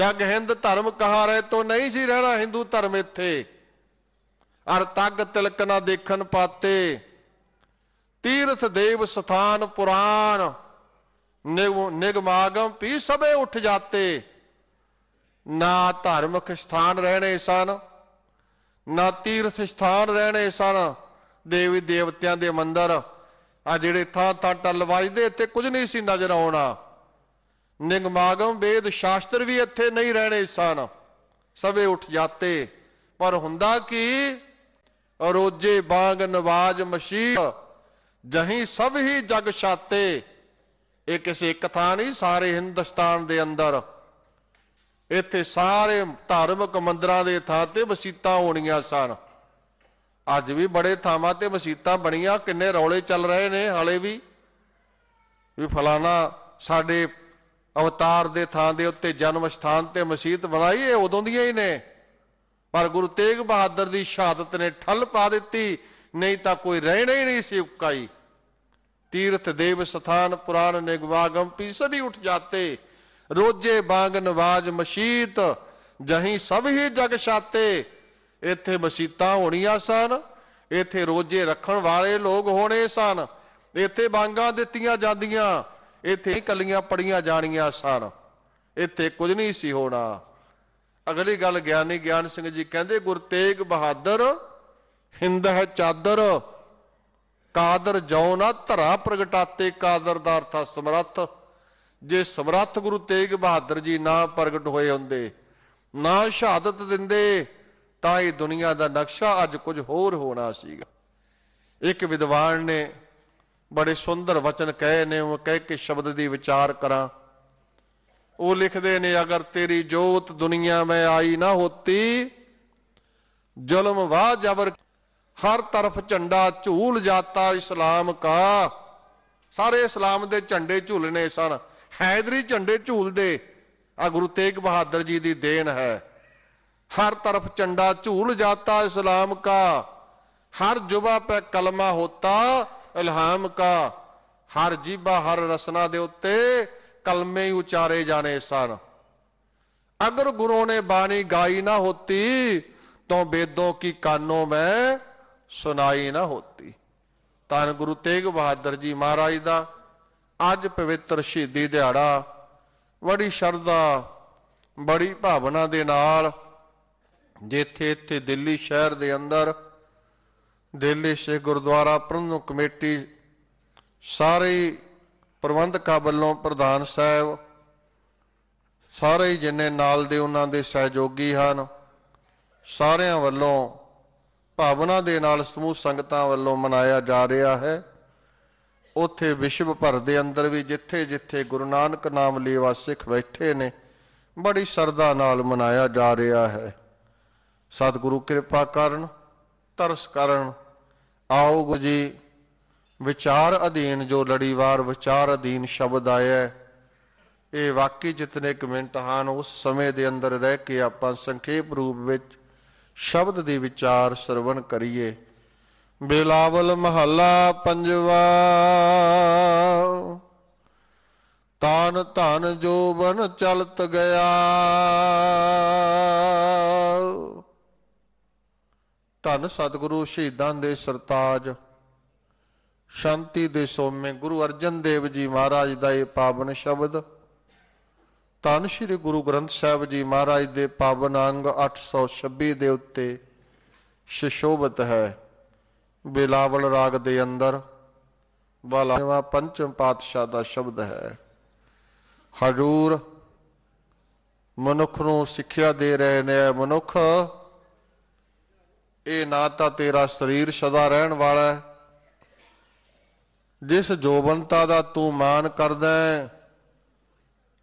ਜਗ ਹਿੰਦ ਧਰਮ ਕਹਾ ਰਹਿ ਤੋ ਨਹੀਂ ਸੀ ਰਹਿਣਾ ਹਿੰਦੂ ਧਰਮ ਇੱਥੇ ਅਰ ਤੱਗ ਤਿਲਕ ਨਾ ਦੇਖਣ ਪਾਤੇ ਤੀਰਥ ਦੇਵ ਸਥਾਨ ਪੁਰਾਨ ਨਿਗਮਾਗਮ ਪੀ ਸਭੇ ਉੱਠ ਜਾਤੇ ਨਾ ਧਾਰਮਿਕ ਸਥਾਨ ਰਹਿਣੇ ਸਨ ਨਾ ਤੀਰਥ ਸਥਾਨ ਰਹਿਣੇ ਸਨ ਦੇਵੀ ਦੇਵਤਿਆਂ ਦੇ ਮੰਦਰ ਆ ਜਿਹੜੇ ਥਾਂ ਥਾਂ ਟੱਲ ਵੱਜਦੇ ਇੱਥੇ ਕੁਝ ਨਹੀਂ ਸੀ ਨਜ਼ਰ ਆਉਣਾ ਨਿਗਮਾਗਮ ਵੇਦ ਸ਼ਾਸਤਰ ਵੀ ਇੱਥੇ ਨਹੀਂ ਰਹਿਣੇ ਸਨ ਸਭੇ ਉੱਠ ਜਾਤੇ ਪਰ ਹੁੰਦਾ ਕੀ ਰੋਜੇ ਬਾਗ ਨਵਾਜ ਮਸੀਹ ਜਹੀਂ ਸਭ ਹੀ ਜਗ ਛਾਤੇ ਇਹ ਕਿਸੇ ਇੱਕ ਥਾਂ ਨਹੀਂ ਸਾਰੇ ਹਿੰਦੁਸਤਾਨ ਦੇ ਅੰਦਰ ਇੱਥੇ ਸਾਰੇ ਧਾਰਮਿਕ ਮੰਦਰਾਂ ਦੇ ਥਾਂ ਤੇ ਵਸੀਤਾ ਹੋਣੀਆਂ ਸਨ ਅੱਜ ਵੀ ਬੜੇ ਥਾਵਾਂ ਤੇ ਵਸੀਤਾ ਬਣੀਆਂ ਕਿੰਨੇ ਰੌਲੇ ਚੱਲ ਰਹੇ ਨੇ ਹਲੇ ਵੀ ਵੀ ਫਲਾਣਾ ਸਾਡੇ ਅਵਤਾਰ ਦੇ ਥਾਂ ਦੇ ਉੱਤੇ ਜਨਮ ਸਥਾਨ ਤੇ ਮਸਜਿਦ ਬਣਾਈ ਇਹ ਉਦੋਂ ਦੀਆਂ ਹੀ ਨੇ ਪਰ ਗੁਰੂ ਤੇਗ ਬਹਾਦਰ ਦੀ ਸ਼ਹਾਦਤ ਨੇ ਠੱਲ ਪਾ ਦਿੱਤੀ ਨਹੀਂ ਤਾਂ ਕੋਈ ਰਹਿਣਾ ਹੀ ਨਹੀਂ ਸੀ ਉਕਾਈ तीर्थ देव स्थान पुराण निगवागम पी सभी उठ जाते रोजे बांग नवाज ਮਸ਼ੀਤ ਜਹੀਂ ਸਭ ਹੀ ਜਗ ਛਾਤੇ ਇੱਥੇ ਮਸੀਤਾਂ ਹੋਣੀਆਂ ਸਨ ਇੱਥੇ ਰੋਜੇ ਰੱਖਣ ਵਾਲੇ ਲੋਕ ਹੋਣੇ ਸਨ ਇੱਥੇ ਬਾਂਗਾਂ ਦਿੱਤੀਆਂ ਜਾਂਦੀਆਂ ਇੱਥੇ ਕਲੀਆਂ ਪੜੀਆਂ ਜਾਣੀਆਂ ਸਨ ਇੱਥੇ ਕੁਝ ਨਹੀਂ ਸੀ ਹੋਣਾ ਅਗਲੀ ਗੱਲ ਗਿਆਨੀ ਗਿਆਨ ਸਿੰਘ ਜੀ ਕਹਿੰਦੇ ਗੁਰੂ ਤੇਗ ਬਹਾਦਰ ਹਿੰਦ ਹੈ ਚਾਦਰ ਕਾਦਰ ਜਉ ਨਾ ਧਰਾ ਪ੍ਰਗਟਾਤੇ ਕਾਦਰ ਦਾ ਅਰਥ ਸਮਰੱਥ ਜੇ ਸਮਰੱਥ ਗੁਰੂ ਤੇਗ ਬਹਾਦਰ ਜੀ ਨਾ ਪ੍ਰਗਟ ਹੋਏ ਹੁੰਦੇ ਨਾ ਸ਼ਹਾਦਤ ਦਿੰਦੇ ਤਾਂ ਇਹ ਦੁਨੀਆ ਦਾ ਨਕਸ਼ਾ ਅੱਜ ਕੁਝ ਹੋਰ ਹੋਣਾ ਸੀਗਾ ਇੱਕ ਵਿਦਵਾਨ ਨੇ ਬੜੇ ਸੁੰਦਰ ਵਚਨ ਕਹੇ ਨੇ ਉਹ ਕਹਿ ਕੇ ਸ਼ਬਦ ਦੀ ਵਿਚਾਰ ਕਰਾਂ ਉਹ ਲਿਖਦੇ ਨੇ ਅਗਰ ਤੇਰੀ ਜੋਤ ਦੁਨੀਆ ਮੈਂ ਆਈ ਨਾ ਹੋਤੀ ਜ਼ੁਲਮ ਵਾਹ ਜ਼ਬਰ ਹਰ ਤਰਫ ਝੰਡਾ ਝੂਲ ਜਾਤਾ ਇਸਲਾਮ ਕਾ ਸਾਰੇ ਇਸਲਾਮ ਦੇ ਝੰਡੇ ਝੂਲਨੇ ਸਨ ਹੈਦਰੀ ਝੰਡੇ ਝੂਲਦੇ ਆ ਗੁਰੂ ਤੇਗ ਬਹਾਦਰ ਜੀ ਦੀ ਦੇਣ ਹੈ ਹਰ ਤਰਫ ਝੰਡਾ ਝੂਲ ਜਾਤਾ ਇਸਲਾਮ ਕਾ ਹਰ ਜੁਬਾ ਪੈ ਕਲਮਾ ਹੋਤਾ ਇਲਹਾਮ ਕਾ ਹਰ ਜੀਬਾ ਹਰ ਰਸਨਾ ਦੇ ਉੱਤੇ ਕਲਮੇ ਉਚਾਰੇ ਜਾਣੇ ਸਨ ਅਗਰ ਗੁਰੂ ਨੇ ਬਾਣੀ ਗਾਈ ਨਾ ਹੋਤੀ ਤੋ ਬੇਦੋਂ ਕੀ ਕਾਨੋਂ ਮੈਂ ਸੁਨਾਈ ਨਾ ਹੋਤੀ ਤਨ ਗੁਰੂ ਤੇਗ ਬਹਾਦਰ ਜੀ ਮਹਾਰਾਜ ਦਾ ਅੱਜ ਪਵਿੱਤਰ ਸ਼ਹੀਦੀ ਦਿਹਾੜਾ ਬੜੀ ਸ਼ਰਧਾ ਬੜੀ ਭਾਵਨਾ ਦੇ ਨਾਲ ਜਿੱਥੇ ਇੱਥੇ ਦਿੱਲੀ ਸ਼ਹਿਰ ਦੇ ਅੰਦਰ ਦਿੱਲੀ ਸੇ ਗੁਰਦੁਆਰਾ ਪ੍ਰਬੰਧਕ ਕਮੇਟੀ ਸਾਰੇ ਪ੍ਰਬੰਧਕਾਂ ਵੱਲੋਂ ਪ੍ਰਧਾਨ ਸਾਹਿਬ ਸਾਰੇ ਜਿੰਨੇ ਨਾਲ ਦੇ ਉਹਨਾਂ ਦੇ ਸਹਿਯੋਗੀ ਹਨ ਸਾਰਿਆਂ ਵੱਲੋਂ ਭਾਵਨਾ ਦੇ ਨਾਲ ਸਮੂਹ ਸੰਗਤਾਂ ਵੱਲੋਂ ਮਨਾਇਆ ਜਾ ਰਿਹਾ ਹੈ ਉੱਥੇ ਵਿਸ਼ਵ ਭਰ ਦੇ ਅੰਦਰ ਵੀ ਜਿੱਥੇ-ਜਿੱਥੇ ਗੁਰੂ ਨਾਨਕ ਨਾਮ ਲੇਵਾ ਸਿੱਖ ਬੈਠੇ ਨੇ ਬੜੀ ਸਰਦਾ ਨਾਲ ਮਨਾਇਆ ਜਾ ਰਿਹਾ ਹੈ ਸਤਿਗੁਰੂ ਕਿਰਪਾ ਕਰਨ ਤਰਸ ਕਰਨ ਆਓ ਗੁਰੂ ਜੀ ਵਿਚਾਰ ਅਧੀਨ ਜੋ ਲੜੀਵਾਰ ਵਿਚਾਰ ਅਧੀਨ ਸ਼ਬਦ ਆਇਆ ਇਹ ਵਾਕੀ ਜਿਤਨੇ ਕਮੈਂਟ ਹਨ ਉਸ ਸਮੇਂ ਦੇ ਅੰਦਰ ਰਹਿ ਕੇ ਆਪਾਂ ਸੰਖੇਪ ਰੂਪ ਵਿੱਚ ਸ਼ਬਦ ਦੇ ਵਿਚਾਰ ਸਰਵਣ ਕਰੀਏ ਬਿਲਾਵਲ ਮਹੱਲਾ ਪੰਜਵਾ ਤਾਨ ਧਨ ਜੋਬਨ ਚਲਤ ਗਿਆ ਧਨ ਸਤਿਗੁਰੂ ਸ਼ਹੀਦਾਂ ਦੇ ਸਰਤਾਜ ਸ਼ਾਂਤੀ ਦੇ ਸੋਮੇ ਗੁਰੂ ਅਰਜਨ ਦੇਵ ਜੀ ਮਹਾਰਾਜ ਦਾ ਇਹ ਪਾਵਨ ਸ਼ਬਦ ਤਨ ਸ਼੍ਰੀ ਗੁਰੂ ਗ੍ਰੰਥ ਸਾਹਿਬ ਜੀ ਮਹਾਰਾਜ ਦੇ ਪਾਵਨ ਅੰਗ 826 ਦੇ ਉੱਤੇ ਸ਼ਿਸ਼ੋਭਤ ਹੈ ਬਿਲਾਵਲ ਰਾਗ ਦੇ ਅੰਦਰ ਬਲਾਵਾ ਪੰਚਮ ਪਾਤਸ਼ਾਹ ਦਾ ਸ਼ਬਦ ਹੈ ਹਜ਼ੂਰ ਮਨੁੱਖ ਨੂੰ ਸਿੱਖਿਆ ਦੇ ਰਹੇ ਨੇ ਮਨੁੱਖ ਇਹ ਨਾ ਤਾਂ ਤੇਰਾ ਸਰੀਰ ਸਦਾ ਰਹਿਣ ਵਾਲਾ ਹੈ ਜਿਸ ਜੋਬਨਤਾ ਦਾ ਤੂੰ ਮਾਨ ਕਰਦਾ ਹੈ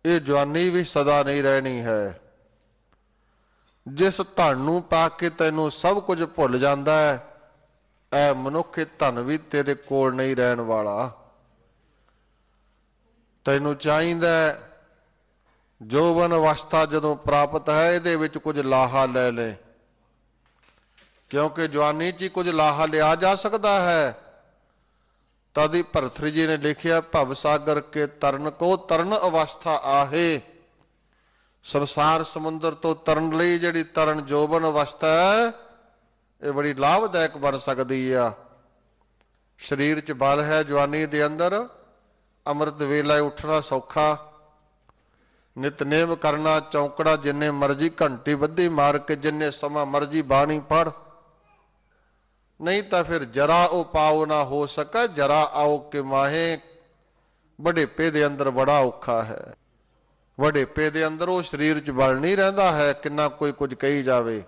ਇਹ ਜਵਾਨੀ ਵੀ ਸਦਾ ਨਹੀਂ ਰਹਿਣੀ ਹੈ ਜਿਸ ਧਨ ਨੂੰ ਪਾ ਕੇ ਤੈਨੂੰ ਸਭ ਕੁਝ ਭੁੱਲ ਜਾਂਦਾ ਹੈ ਐ ਮਨੁੱਖ ਇਹ ਧਨ ਵੀ ਤੇਰੇ ਕੋਲ ਨਹੀਂ ਰਹਿਣ ਵਾਲਾ ਤੈਨੂੰ ਚਾਹੀਦਾ ਜੋਵਨ ਅਵਸਥਾ ਜਦੋਂ ਪ੍ਰਾਪਤ ਹੈ ਇਹਦੇ ਵਿੱਚ ਕੁਝ ਲਾਹਾ ਲੈ ਲੈ ਕਿਉਂਕਿ ਜਵਾਨੀ 'ਚ ਹੀ ਕੁਝ ਲਾਹਾ ਲਿਆ ਜਾ ਸਕਦਾ ਹੈ ਤਦ ਭਰਥਰੀ ਜੀ ਨੇ ਲਿਖਿਆ ਭਵ ਸਾਗਰ ਕੇ ਤਰਨ ਕੋ ਤਰਨ ਅਵਸਥਾ ਆਹੇ ਸੰਸਾਰ ਸਮੁੰਦਰ ਤੋਂ ਤਰਨ ਲਈ ਜਿਹੜੀ ਤਰਨ ਜੋਬਨ ਅਵਸਥਾ ਹੈ ਇਹ ਬੜੀ ਲਾਭਦਾਇਕ ਬਣ ਸਕਦੀ ਆ ਸਰੀਰ 'ਚ ਬਲ ਹੈ ਜਵਾਨੀ ਦੇ ਅੰਦਰ ਅੰਮ੍ਰਿਤ ਵੇਲੇ ਉੱਠਣਾ ਸੌਖਾ ਨਿਤਨੇਮ ਕਰਨਾ ਚੌਂਕੜਾ ਜਿੰਨੇ ਮਰਜ਼ੀ ਘੰਟੀ ਵੱਧੀ ਮਾਰ ਕੇ ਜਿੰਨੇ ਸਮਾਂ ਮਰਜ਼ੀ ਬਾਣੀ ਪੜ नहीं तो फिर जरा उपाव ਨਾ ਹੋ ਸਕਾ ਜਰਾ आओ ਕਿ ਮਾਹੇ ਵਡੇਪੇ ਦੇ ਅੰਦਰ ਬੜਾ ਔਖਾ ਹੈ ਵਡੇਪੇ ਦੇ ਅੰਦਰ ਉਹ ਸਰੀਰ 'ਚ ਬਲ ਨਹੀਂ ਰਹਿੰਦਾ ਹੈ ਕਿੰਨਾ ਕੋਈ ਕੁਝ ਕਹੀ ਜਾਵੇ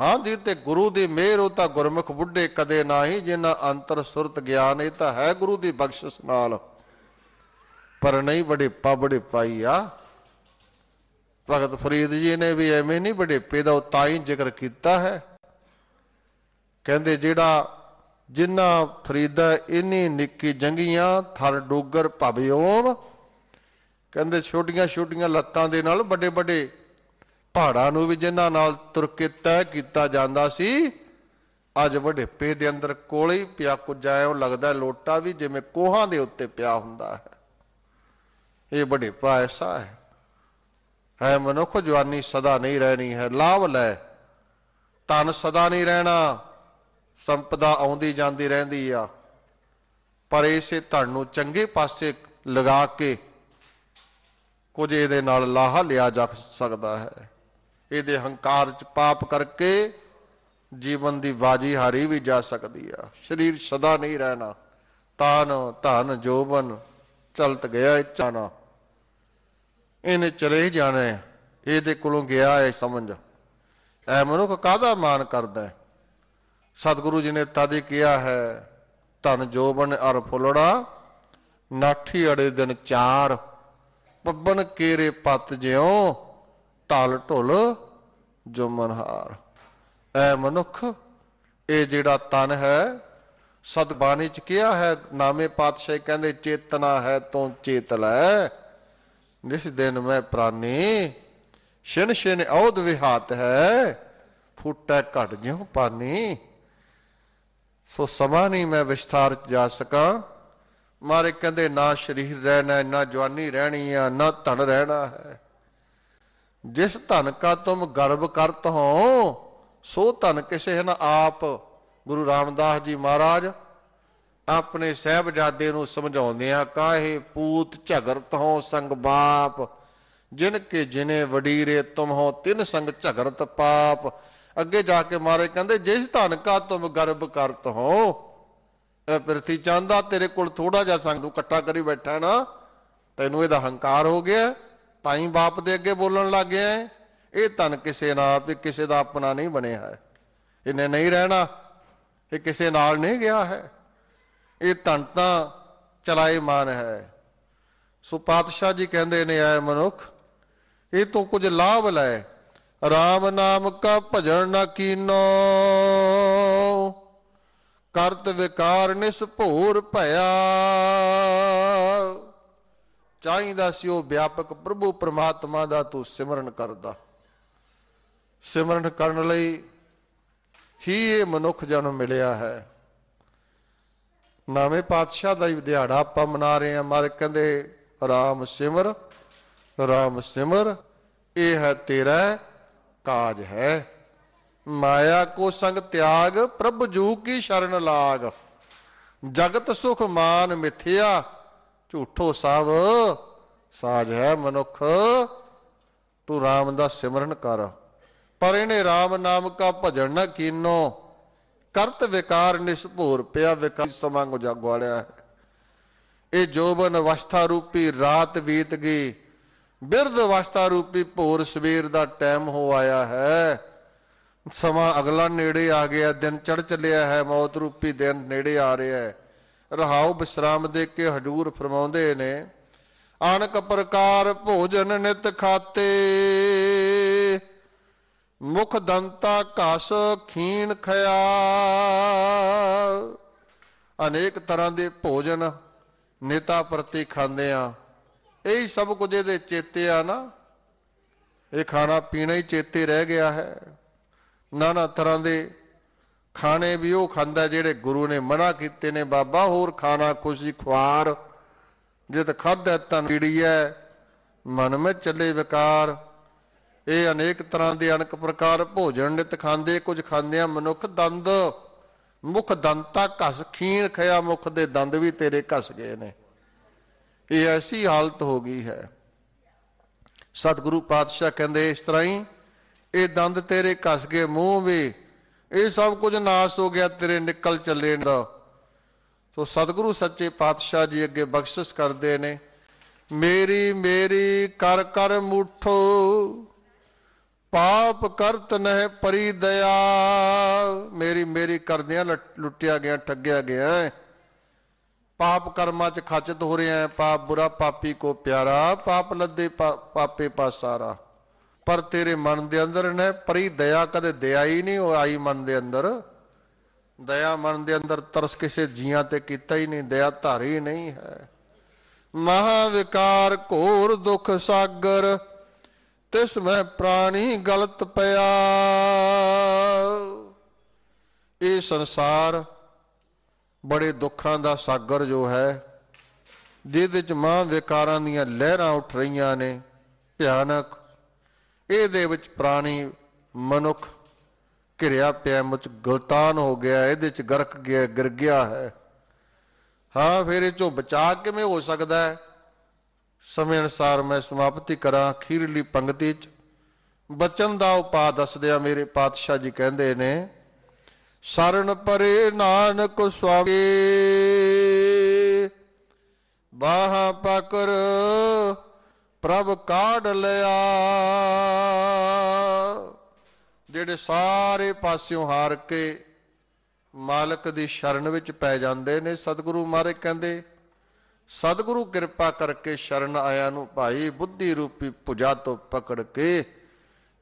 ਹਾਂ ਜੀ ਤੇ ਗੁਰੂ ਦੀ ਮਿਹਰ ਉਹ ਤਾਂ ਗੁਰਮੁਖ ਬੁੱਢੇ ਕਦੇ ਨਹੀਂ ਜਿਨ੍ਹਾਂ ਅੰਤਰ ਸੁਰਤ ਗਿਆਨ ਇਹ ਤਾਂ ਹੈ ਗੁਰੂ ਦੀ ਬਖਸ਼ਿਸ਼ ਨਾਲ ਪਰ ਨਹੀਂ ਵੱਡੇ ਪਾਈ ਆ ਭਗਤ ਫਰੀਦ ਜੀ ਨੇ ਵੀ ਐਵੇਂ ਨਹੀਂ ਵਡੇਪੇ ਦਾ ਉਹ ਤਾਂ ਹੀ ਜ਼ਿਕਰ ਕੀਤਾ ਹੈ ਕਹਿੰਦੇ ਜਿਹੜਾ ਜਿੰਨਾ ਫਰੀਦਾ ਇਨੀ ਨਿੱਕੀ ਜੰਗੀਆਂ ਥਰ ਡੋਗਰ ਭਵਿਓਮ ਕਹਿੰਦੇ ਛੋਟੀਆਂ ਛੋਟੀਆਂ ਲੱਤਾਂ ਦੇ ਨਾਲ ਵੱਡੇ ਵੱਡੇ ਪਹਾੜਾਂ ਨੂੰ ਵੀ ਜਿੰਨਾ ਨਾਲ ਤੁਰ ਕੇ ਕੀਤਾ ਜਾਂਦਾ ਸੀ ਅੱਜ ਵਡੇਪੇ ਦੇ ਅੰਦਰ ਕੋਲੇ ਪਿਆ ਕੁਝ ਆਇਓ ਲੱਗਦਾ ਲੋਟਾ ਵੀ ਜਿਵੇਂ ਕੋਹਾਂ ਦੇ ਉੱਤੇ ਪਿਆ ਹੁੰਦਾ ਹੈ ਇਹ ਵਡੇਪਾ ਐਸਾ ਹੈ ਹੈ ਮਨੁੱਖ ਜਵਾਨੀ ਸਦਾ ਨਹੀਂ ਰਹਿਣੀ ਹੈ ਲਾਭ ਲੈ ਤਨ ਸਦਾ ਨਹੀਂ ਰਹਿਣਾ ਸੰਪਦਾ ਆਉਂਦੀ ਜਾਂਦੀ ਰਹਿੰਦੀ ਆ ਪਰ ਇਸੇ ਧਨ ਨੂੰ ਚੰਗੇ ਪਾਸੇ ਲਗਾ ਕੇ ਕੁਝ ਇਹਦੇ ਨਾਲ ਲਾਹਾ ਲਿਆ ਜਾ ਸਕਦਾ ਹੈ ਇਹਦੇ ਹੰਕਾਰ ਚ ਪਾਪ ਕਰਕੇ ਜੀਵਨ ਦੀ ਬਾਜੀ ਹਾਰੀ ਵੀ ਜਾ ਸਕਦੀ ਆ ਸਰੀਰ ਸਦਾ ਨਹੀਂ ਰਹਿਣਾ ਤਾਨ ਧਨ ਜੋਬਨ ਚਲਤ ਗਿਆ ਇਚਾਨਾ ਇਹਨੇ ਚਲੇ ਜਾਣਾ ਇਹਦੇ ਕੋਲੋਂ ਗਿਆ ਹੈ ਸਮਝ ਐ ਮਨੁੱਖ ਕਾਹਦਾ ਮਾਨ ਕਰਦਾ ਹੈ ਸਤਿਗੁਰੂ ਜੀ ਨੇ ਤਦ ਹੀ ਕਿਹਾ ਹੈ ਧਨ ਜੋਬਨ ਅਰ ਫੁੱਲੜਾ ਨਾਠੀ ਅੜੇ ਦਿਨ ਚਾਰ ਪੱਬਨ ਕੇਰੇ ਪਤ ਜਿਉ ਟਲ ਢੁਲ ਜੁਮਨਹਾਰ ਐ ਮਨੁੱਖ ਇਹ ਜਿਹੜਾ ਤਨ ਹੈ ਸਤ ਬਾਣੀ ਚ ਕਿਹਾ ਹੈ ਨਾਮੇ ਪਾਤਸ਼ਾਹ ਕਹਿੰਦੇ ਚੇਤਨਾ ਹੈ ਤੂੰ ਚੇਤ ਲੈ ਜਿਸ ਦਿਨ ਮੈਂ ਪ੍ਰਾਨੀ ਛਿਨ ਛਿਨ ਔਦ ਵਿਹਾਤ ਹੈ ਫੁੱਟੇ ਘਟ ਜਿਉ ਪਾਨੀ ਸੋ ਸਮਾਂ ਨਹੀਂ ਮੈਂ ਵਿਸਥਾਰ ਜਾ ਸਕਾਂ ਮਾਰੇ ਕਹਿੰਦੇ ਨਾ ਸ਼ਰੀਰ ਰਹਿਣਾ ਨਾ ਜਵਾਨੀ ਰਹਿਣੀ ਆ ਨਾ ਧਨ ਰਹਿਣਾ ਹੈ ਜਿਸ ਧਨ ਕਾ ਤੁਮ ਗਰਬ ਕਰਤ ਹੋ ਸੋ ਧਨ ਕਿਸੇ ਹਨ ਆਪ ਗੁਰੂ ਰਾਮਦਾਸ ਜੀ ਮਹਾਰਾਜ ਆਪਣੇ ਸਹਿਬਜ਼ਾਦੇ ਨੂੰ ਸਮਝਾਉਂਦੇ ਆ ਕਾਹੇ ਪੂਤ ਝਗਰਤ ਹੋ ਸੰਗ ਬਾਪ ਜਿਨ ਕੇ ਜਿਨੇ ਵਡੀਰੇ ਤੁਮ ਹੋ ਤਿਨ ਸੰਗ ਝਗਰਤ ਪਾਪ ਅੱਗੇ ਜਾ ਕੇ ਮਾਰੇ ਕਹਿੰਦੇ ਜਿਸ ਧਨ ਕਾ ਤੁਮ ਗਰਭ ਕਰਤ ਹੋ ਪ੍ਰਤੀ ਚੰਦਾ ਤੇਰੇ ਕੋਲ ਥੋੜਾ ਜਿਹਾ ਸੰਗ ਤੂੰ ਇਕੱਠਾ ਕਰੀ ਬੈਠਾ ਨਾ ਤੈਨੂੰ ਇਹਦਾ ਹੰਕਾਰ ਹੋ ਗਿਆ ਤਾਂ ਹੀ ਬਾਪ ਦੇ ਅੱਗੇ ਬੋਲਣ ਲੱਗ ਗਿਆ ਇਹ ਧਨ ਕਿਸੇ ਨਾਲ ਤੇ ਕਿਸੇ ਦਾ ਆਪਣਾ ਨਹੀਂ ਬਣਿਆ ਹੈ ਇਹਨੇ ਨਹੀਂ ਰਹਿਣਾ ਇਹ ਕਿਸੇ ਨਾਲ ਨਹੀਂ ਗਿਆ ਹੈ ਇਹ ਧਨ ਤਾਂ ਚਲਾਏ ਮਾਨ ਹੈ ਸੋ ਪਾਤਸ਼ਾਹ ਜੀ ਕਹਿੰਦੇ ਨੇ ਆਏ ਮਨੁੱਖ ਇਹ ਤੋਂ ਕੁਝ ਲਾਭ ਲੈ ਰਾਮ ਨਾਮ ਕਾ ਭਜਨ ਨਾ ਕੀਨੋ ਕਰਤ ਵਿਕਾਰ ਨਿਸ ਭੂਰ ਭਇਆ ਚਾਹੀਦਾ ਸੀ ਉਹ ਵਿਆਪਕ ਪ੍ਰਭੂ ਪ੍ਰਮਾਤਮਾ ਦਾ ਤੂੰ ਸਿਮਰਨ ਕਰਦਾ ਸਿਮਰਨ ਕਰਨ ਲਈ ਹੀ ਇਹ ਮਨੁੱਖ ਜਨਮ ਮਿਲਿਆ ਹੈ ਨਾਵੇਂ ਪਾਤਸ਼ਾਹ ਦਾ ਹੀ ਦਿਹਾੜਾ ਆਪਾਂ ਮਨਾ ਰਹੇ ਆ ਮਰ ਕਹਿੰਦੇ ਰਾਮ ਸਿਮਰ ਰਾਮ ਸਿਮਰ ਇਹ ਹੈ ਤੇਰਾ ਕਾਜ ਹੈ ਮਾਇਆ ਕੋ ਸੰਗ ਤਿਆਗ ਪ੍ਰਭ ਜੂ ਕੀ ਸ਼ਰਨ ਲਾਗ ਜਗਤ ਸੁਖ ਮਾਨ ਮਿਥਿਆ ਝੂਠੋ ਸਭ ਸਾਜ ਹੈ ਮਨੁੱਖ ਤੂੰ RAM ਦਾ ਸਿਮਰਨ ਕਰ ਪਰ ਇਹਨੇ RAM ਨਾਮ ਕਾ ਭਜਨ ਨਾ ਕੀਨੋ ਕਰਤ ਵਿਕਾਰ ਨਿਸਭੂਰ ਪਿਆ ਵਿਕਾਰ ਸਮੰਗ ਗੁਜਾ ਇਹ ਜੋਬਨ ਅਵਸਥਾ ਰੂਪੀ ਰਾਤ ਬੀਤ ਗਈ ਬਿਰਧ ਅਵਸਥਾ ਰੂਪੀ ਭੋਰ ਸਵੇਰ ਦਾ ਟਾਈਮ ਹੋ ਆਇਆ ਹੈ ਸਮਾਂ ਅਗਲਾ ਨੇੜੇ ਆ ਗਿਆ ਦਿਨ ਚੜ ਚੱਲਿਆ ਹੈ ਮੌਤ ਰੂਪੀ ਦਿਨ ਨੇੜੇ ਆ ਰਿਹਾ ਹੈ ਰਹਾਉ ਬਿਸਰਾਮ ਦੇ ਕੇ ਹਜੂਰ ਫਰਮਾਉਂਦੇ ਨੇ ਅਣਕ ਪ੍ਰਕਾਰ ਭੋਜਨ ਨਿਤ ਖਾਤੇ ਮੁਖ ਦੰਤਾ ਘਸ ਖੀਣ ਖਿਆ ਅਨੇਕ ਤਰ੍ਹਾਂ ਦੇ ਭੋਜਨ ਨੇਤਾ ਪ੍ਰਤੀ ਖਾਂਦੇ ਆ ਇਹ ਸਭ ਕੁਝ ਇਹਦੇ ਚੇਤੇ ਆ ਨਾ ਇਹ ਖਾਣਾ ਪੀਣਾ ਹੀ ਚੇਤੇ ਰਹਿ ਗਿਆ ਹੈ ਨਾਨਾ ਤਰ੍ਹਾਂ ਦੇ ਖਾਣੇ ਵੀ ਉਹ ਖਾਂਦਾ ਜਿਹੜੇ ਗੁਰੂ ਨੇ ਮਨਾ ਕੀਤੇ ਨੇ ਬਾਬਾ ਹੋਰ ਖਾਣਾ ਖੁਸ਼ੀ ਖੁਆਰ ਜਿਤ ਤਾਂ ਖਾਦਾ ਤਾਂ ਹੈ ਮਨ ਵਿੱਚ ਚੱਲੇ ਵਿਕਾਰ ਇਹ ਅਨੇਕ ਤਰ੍ਹਾਂ ਦੇ ਅਨਕ ਪ੍ਰਕਾਰ ਭੋਜਨ ਨਿਤ ਖਾਂਦੇ ਕੁਝ ਖਾਂਦੇ ਆ ਮਨੁੱਖ ਦੰਦ ਮੁਖ ਦੰਤਾ ਘਸ ਖੀਣ ਖਿਆ ਮੁਖ ਦੇ ਦੰਦ ਵੀ ਤੇਰੇ ਘਸ ਗਏ ਨੇ ਇਹ ਐਸੀ ਹਾਲਤ ਹੋ ਗਈ ਹੈ ਸਤਿਗੁਰੂ ਪਾਤਸ਼ਾਹ ਕਹਿੰਦੇ ਇਸ ਤਰ੍ਹਾਂ ਹੀ ਇਹ ਦੰਦ ਤੇਰੇ ਕੱਸ ਗਏ ਮੂੰਹ ਵੀ ਇਹ ਸਭ ਕੁਝ ਨਾਸ ਹੋ ਗਿਆ ਤੇਰੇ ਨਿਕਲ ਚੱਲੇ ਦਾ ਸੋ ਸਤਿਗੁਰੂ ਸੱਚੇ ਪਾਤਸ਼ਾਹ ਜੀ ਅੱਗੇ ਬਖਸ਼ਿਸ਼ ਕਰਦੇ ਨੇ ਮੇਰੀ ਮੇਰੀ ਕਰ ਕਰ ਮੁਠੋ ਪਾਪ ਕਰਤ ਨਹਿ ਪਰੀ ਦਇਆ ਮੇਰੀ ਮੇਰੀ ਕਰਦਿਆਂ ਲੁੱਟਿਆ ਗਿਆ ਠੱਗਿਆ ਗਿਆ ਪਾਪ ਕਰਮਾਂ 'ਚ ਖਚਤ ਹੋ ਰਿਹਾ ਹੈ ਪਾਪ ਬੁਰਾ ਪਾਪੀ ਕੋ ਪਿਆਰਾ ਪਾਪ ਲੱਦੇ ਪਾਪੇ ਪਾਸਾਰਾ ਪਰ ਤੇਰੇ ਮਨ ਦੇ ਅੰਦਰ ਨੇ ਪਰੀ ਦਇਆ ਕਦੇ ਦਇਆ ਹੀ ਨਹੀਂ ਉਹ ਆਈ ਮਨ ਦੇ ਅੰਦਰ ਦਇਆ ਮਨ ਦੇ ਅੰਦਰ ਤਰਸ ਕਿਸੇ ਜੀਆਂ ਤੇ ਕੀਤਾ ਹੀ ਨਹੀਂ ਦਇਆ ਧਾਰੀ ਨਹੀਂ ਹੈ ਮਹਾ ਵਿਕਾਰ ਘੋਰ ਦੁਖ ਸਾਗਰ ਤਿਸ ਮੈਂ ਪ੍ਰਾਣੀ ਗਲਤ ਪਿਆ ਇਹ ਸੰਸਾਰ ਬੜੇ ਦੁੱਖਾਂ ਦਾ ਸਾਗਰ ਜੋ ਹੈ ਜਿਸ ਵਿੱਚ ਮਾਂ ਵਿਕਾਰਾਂ ਦੀਆਂ ਲਹਿਰਾਂ ਉੱਠ ਰਹੀਆਂ ਨੇ ਭਿਆਨਕ ਇਹਦੇ ਵਿੱਚ ਪ੍ਰਾਣੀ ਮਨੁੱਖ ਘਿਰਿਆ ਪਿਆ ਮੁੱਚ ਗਲਤਾਨ ਹੋ ਗਿਆ ਇਹਦੇ ਚ ਗਰਕ ਗਿਆ ਗਿਰ ਗਿਆ ਹੈ ਹਾਂ ਫਿਰ ਇਹ ਚੋਂ ਬਚਾ ਕਿਵੇਂ ਹੋ ਸਕਦਾ ਹੈ ਸਮੇਂ ਅਨਸਾਰ ਮੈਂ ਸਮਾਪਤੀ ਕਰਾਂ ਅਖੀਰਲੀ ਪੰਗਤੀ ਚ ਬਚਨ ਦਾ ਉਪਾਅ ਦੱਸਦਿਆਂ ਮੇਰੇ ਪਾਤਸ਼ਾਹ ਜੀ ਕਹਿੰਦੇ ਨੇ ਸਰਨ ਪਰੇ ਨਾਨਕ ਸੁਆਮੀ ਬਾਹ ਪਕਰ ਪ੍ਰਭ ਕਾੜ ਲਿਆ ਜਿਹੜੇ ਸਾਰੇ ਪਾਸਿਓਂ ਹਾਰ ਕੇ ਮਾਲਕ ਦੀ ਸ਼ਰਨ ਵਿੱਚ ਪੈ ਜਾਂਦੇ ਨੇ ਸਤਿਗੁਰੂ ਮਾਰੇ ਕਹਿੰਦੇ ਸਤਿਗੁਰੂ ਕਿਰਪਾ ਕਰਕੇ ਸ਼ਰਨ ਆਇਆ ਨੂੰ ਭਾਈ ਬੁੱਧੀ ਰੂਪੀ ਪੁਜਾ ਤੋਂ ਪਕੜ ਕੇ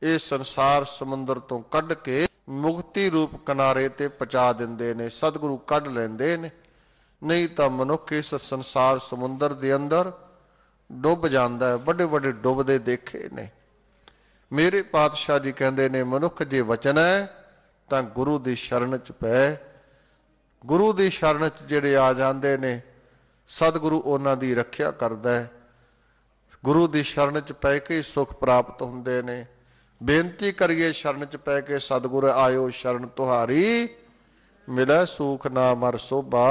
ਇਹ ਸੰਸਾਰ ਸਮੁੰਦਰ ਤੋਂ ਕੱਢ ਕੇ ਮੁਕਤੀ ਰੂਪ ਕਿਨਾਰੇ ਤੇ ਪਹੁੰਚਾ ਦਿੰਦੇ ਨੇ ਸਤਿਗੁਰੂ ਕੱਢ ਲੈਂਦੇ ਨੇ ਨਹੀਂ ਤਾਂ ਮਨੁੱਖ ਇਸ ਸੰਸਾਰ ਸਮੁੰਦਰ ਦੇ ਅੰਦਰ ਡੁੱਬ ਜਾਂਦਾ ਹੈ ਵੱਡੇ ਵੱਡੇ ਡੁੱਬਦੇ ਦੇਖੇ ਨੇ ਮੇਰੇ ਪਾਤਸ਼ਾਹ ਜੀ ਕਹਿੰਦੇ ਨੇ ਮਨੁੱਖ ਜੇ ਵਚਨ ਹੈ ਤਾਂ ਗੁਰੂ ਦੀ ਸ਼ਰਨ ਚ ਪੈ ਗੁਰੂ ਦੀ ਸ਼ਰਨ ਚ ਜਿਹੜੇ ਆ ਜਾਂਦੇ ਨੇ ਸਤਿਗੁਰੂ ਉਹਨਾਂ ਦੀ ਰੱਖਿਆ ਕਰਦਾ ਹੈ ਗੁਰੂ ਦੀ ਸ਼ਰਨ ਚ ਪੈ ਕੇ ਸੁਖ ਪ੍ਰਾਪਤ ਹੁੰਦੇ ਨੇ ਬੇਨਤੀ ਕਰੀਏ ਸ਼ਰਨ ਚ ਪੈ ਕੇ ਸਤਿਗੁਰ ਆਇਓ ਸ਼ਰਨ ਤੁਹਾਰੀ ਮਿਲੇ ਸੂਖ ਨਾ ਮਰ ਸੋਭਾ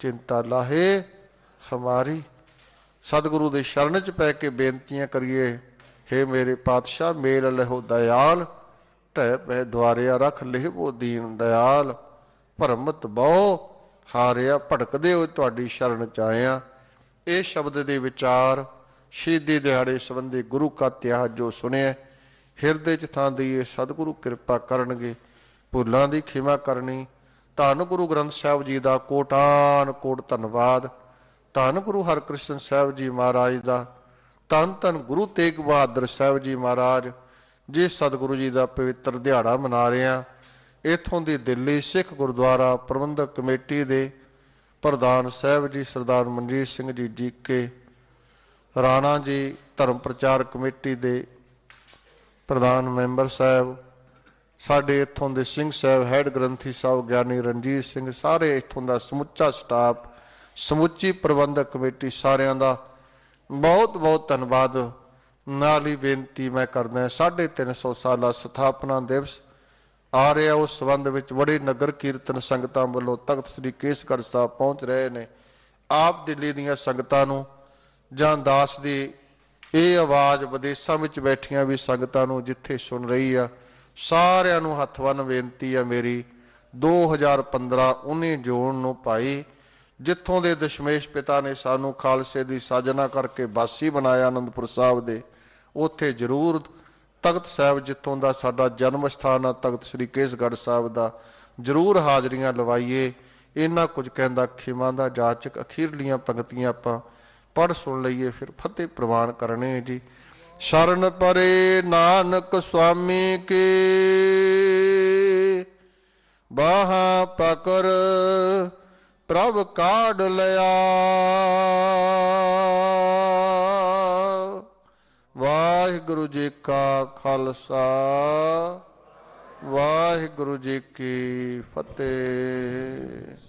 ਚਿੰਤਾ ਲਾਹੇ ਹਮਾਰੀ ਸਤਿਗੁਰੂ ਦੇ ਸ਼ਰਨ ਚ ਪੈ ਕੇ ਬੇਨਤੀਆਂ ਕਰੀਏ ਹੇ ਮੇਰੇ ਪਾਤਸ਼ਾਹ ਮੇਲ ਲਹੋ ਦਇਆਲ ਟਹਿ ਪੈ ਦਵਾਰਿਆ ਰਖ ਲਿਹਵੋ ਦੀਨ ਦਇਆਲ ਭਰਮਤ ਬਹੁ ਹਾਰਿਆ ਭਟਕਦੇ ਹੋ ਤੁਹਾਡੀ ਸ਼ਰਨ ਚ ਆਇਆ ਇਹ ਸ਼ਬਦ ਦੇ ਵਿਚਾਰ ਸ਼ਹੀਦੀ ਦਿਹਾੜੇ ਸੰਬੰਧੀ ਗੁਰੂ ਕਾ ਤਿਆਜ ਜੋ ਸੁਣਿਆ ਹਿਰਦੇ 'ਚ ਥਾਂ ਦਈਏ ਸਤਿਗੁਰੂ ਕਿਰਪਾ ਕਰਨਗੇ ਭੁੱਲਾਂ ਦੀ ਖਿਮਾ ਕਰਨੀ ਧੰਨ ਗੁਰੂ ਗ੍ਰੰਥ ਸਾਹਿਬ ਜੀ ਦਾ ਕੋਟਾਨ ਕੋਟ ਧੰਨਵਾਦ ਧੰਨ ਗੁਰੂ ਹਰਕ੍ਰਿਸ਼ਨ ਸਾਹਿਬ ਜੀ ਮਹਾਰਾਜ ਦਾ ਤਨ ਤਨ ਗੁਰੂ ਤੇਗ ਬਹਾਦਰ ਸਾਹਿਬ ਜੀ ਮਹਾਰਾਜ ਜੇ ਸਤਿਗੁਰੂ ਜੀ ਦਾ ਪਵਿੱਤਰ ਦਿਹਾੜਾ ਮਨਾ ਰਹੇ ਆ ਇਥੋਂ ਦੀ ਦਿੱਲੀ ਸਿੱਖ ਗੁਰਦੁਆਰਾ ਪ੍ਰਬੰਧਕ ਕਮੇਟੀ ਦੇ ਪ੍ਰਧਾਨ ਸਾਹਿਬ ਜੀ ਸਰਦਾਰ ਮਨਜੀਤ ਸਿੰਘ ਜੀ ਜੀਕੇ ਰਾਣਾ ਜੀ ਧਰਮ ਪ੍ਰਚਾਰ ਕਮੇਟੀ ਦੇ ਪ੍ਰਧਾਨ ਮੈਂਬਰ ਸਾਹਿਬ ਸਾਡੇ ਇੱਥੋਂ ਦੇ ਸਿੰਘ ਸਾਹਿਬ ਹੈਡ ਗ੍ਰੰਥੀ ਸਾਹਿਬ ਗਿਆਨੀ ਰਣਜੀਤ ਸਿੰਘ ਸਾਰੇ ਇੱਥੋਂ ਦਾ ਸਮੁੱਚਾ ਸਟਾਫ ਸਮੁੱਚੀ ਪ੍ਰਬੰਧਕ ਕਮੇਟੀ ਸਾਰਿਆਂ ਦਾ ਬਹੁਤ ਬਹੁਤ ਧੰਨਵਾਦ ਨਾਲ ਹੀ ਬੇਨਤੀ ਮੈਂ ਕਰਦਾ 350 ਸਾਲਾ ਸਥਾਪਨਾ ਦਿਵਸ ਆ ਰਿਹਾ ਉਸ ਸੰਬੰਧ ਵਿੱਚ ਬੜੇ ਨਗਰ ਕੀਰਤਨ ਸੰਗਤਾਂ ਵੱਲੋਂ ਤਖਤ ਸ੍ਰੀ ਕੇਸਗੜ੍ਹ ਸਾਹਿਬ ਪਹੁੰਚ ਰਹੇ ਨੇ ਆਪ ਦਿੱਲੀ ਦੀਆਂ ਸੰਗਤਾਂ ਨੂੰ ਜਾਂ ਦਾਸ ਦੀ ਇਹ ਆਵਾਜ਼ ਵਿਦੇਸ਼ਾਂ ਵਿੱਚ ਬੈਠੀਆਂ ਵੀ ਸੰਗਤਾਂ ਨੂੰ ਜਿੱਥੇ ਸੁਣ ਰਹੀ ਆ ਸਾਰਿਆਂ ਨੂੰ ਹੱਥ ਵੰਨ ਬੇਨਤੀ ਆ ਮੇਰੀ 2015-19 ਜੂਨ ਨੂੰ ਭਾਈ ਜਿੱਥੋਂ ਦੇ ਦਸ਼ਮੇਸ਼ ਪਿਤਾ ਨੇ ਸਾਨੂੰ ਖਾਲਸੇ ਦੀ ਸਾਜਨਾ ਕਰਕੇ ਬਾਸੀ ਬਣਾਇਆ ਅਨੰਦਪੁਰ ਸਾਹਿਬ ਦੇ ਉੱਥੇ ਜ਼ਰੂਰ ਤਖਤ ਸਾਹਿਬ ਜਿੱਥੋਂ ਦਾ ਸਾਡਾ ਜਨਮ ਸਥਾਨ ਆ ਤਖਤ ਸ੍ਰੀ ਕੇਸਗੜ੍ਹ ਸਾਹਿਬ ਦਾ ਜ਼ਰੂਰ ਹਾਜ਼ਰੀਆਂ ਲਵਾਈਏ ਇਹਨਾਂ ਕੁਝ ਕਹਿੰਦਾ ਖਿਮਾਂ ਦਾ ਜਾਚਕ ਅਖੀਰਲੀਆਂ ਪੰਕਤੀਆਂ ਆਪਾਂ ਪੜ ਸੁਣ ਲਈਏ ਫਿਰ ਫਤਿਹ ਪ੍ਰਵਾਨ ਕਰਨੇ ਜੀ ਸ਼ਰਨ ਪਰੇ ਨਾਨਕ ਸੁਆਮੀ ਕੀ ਬਾਹਾਂ ਪਕਰ ਪ੍ਰਭ ਕਾੜ ਲਿਆ ਵਾਹਿਗੁਰੂ ਜੀ ਕਾ ਖਾਲਸਾ ਵਾਹਿਗੁਰੂ ਜੀ ਕੀ ਫਤਿਹ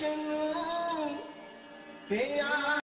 be Priya.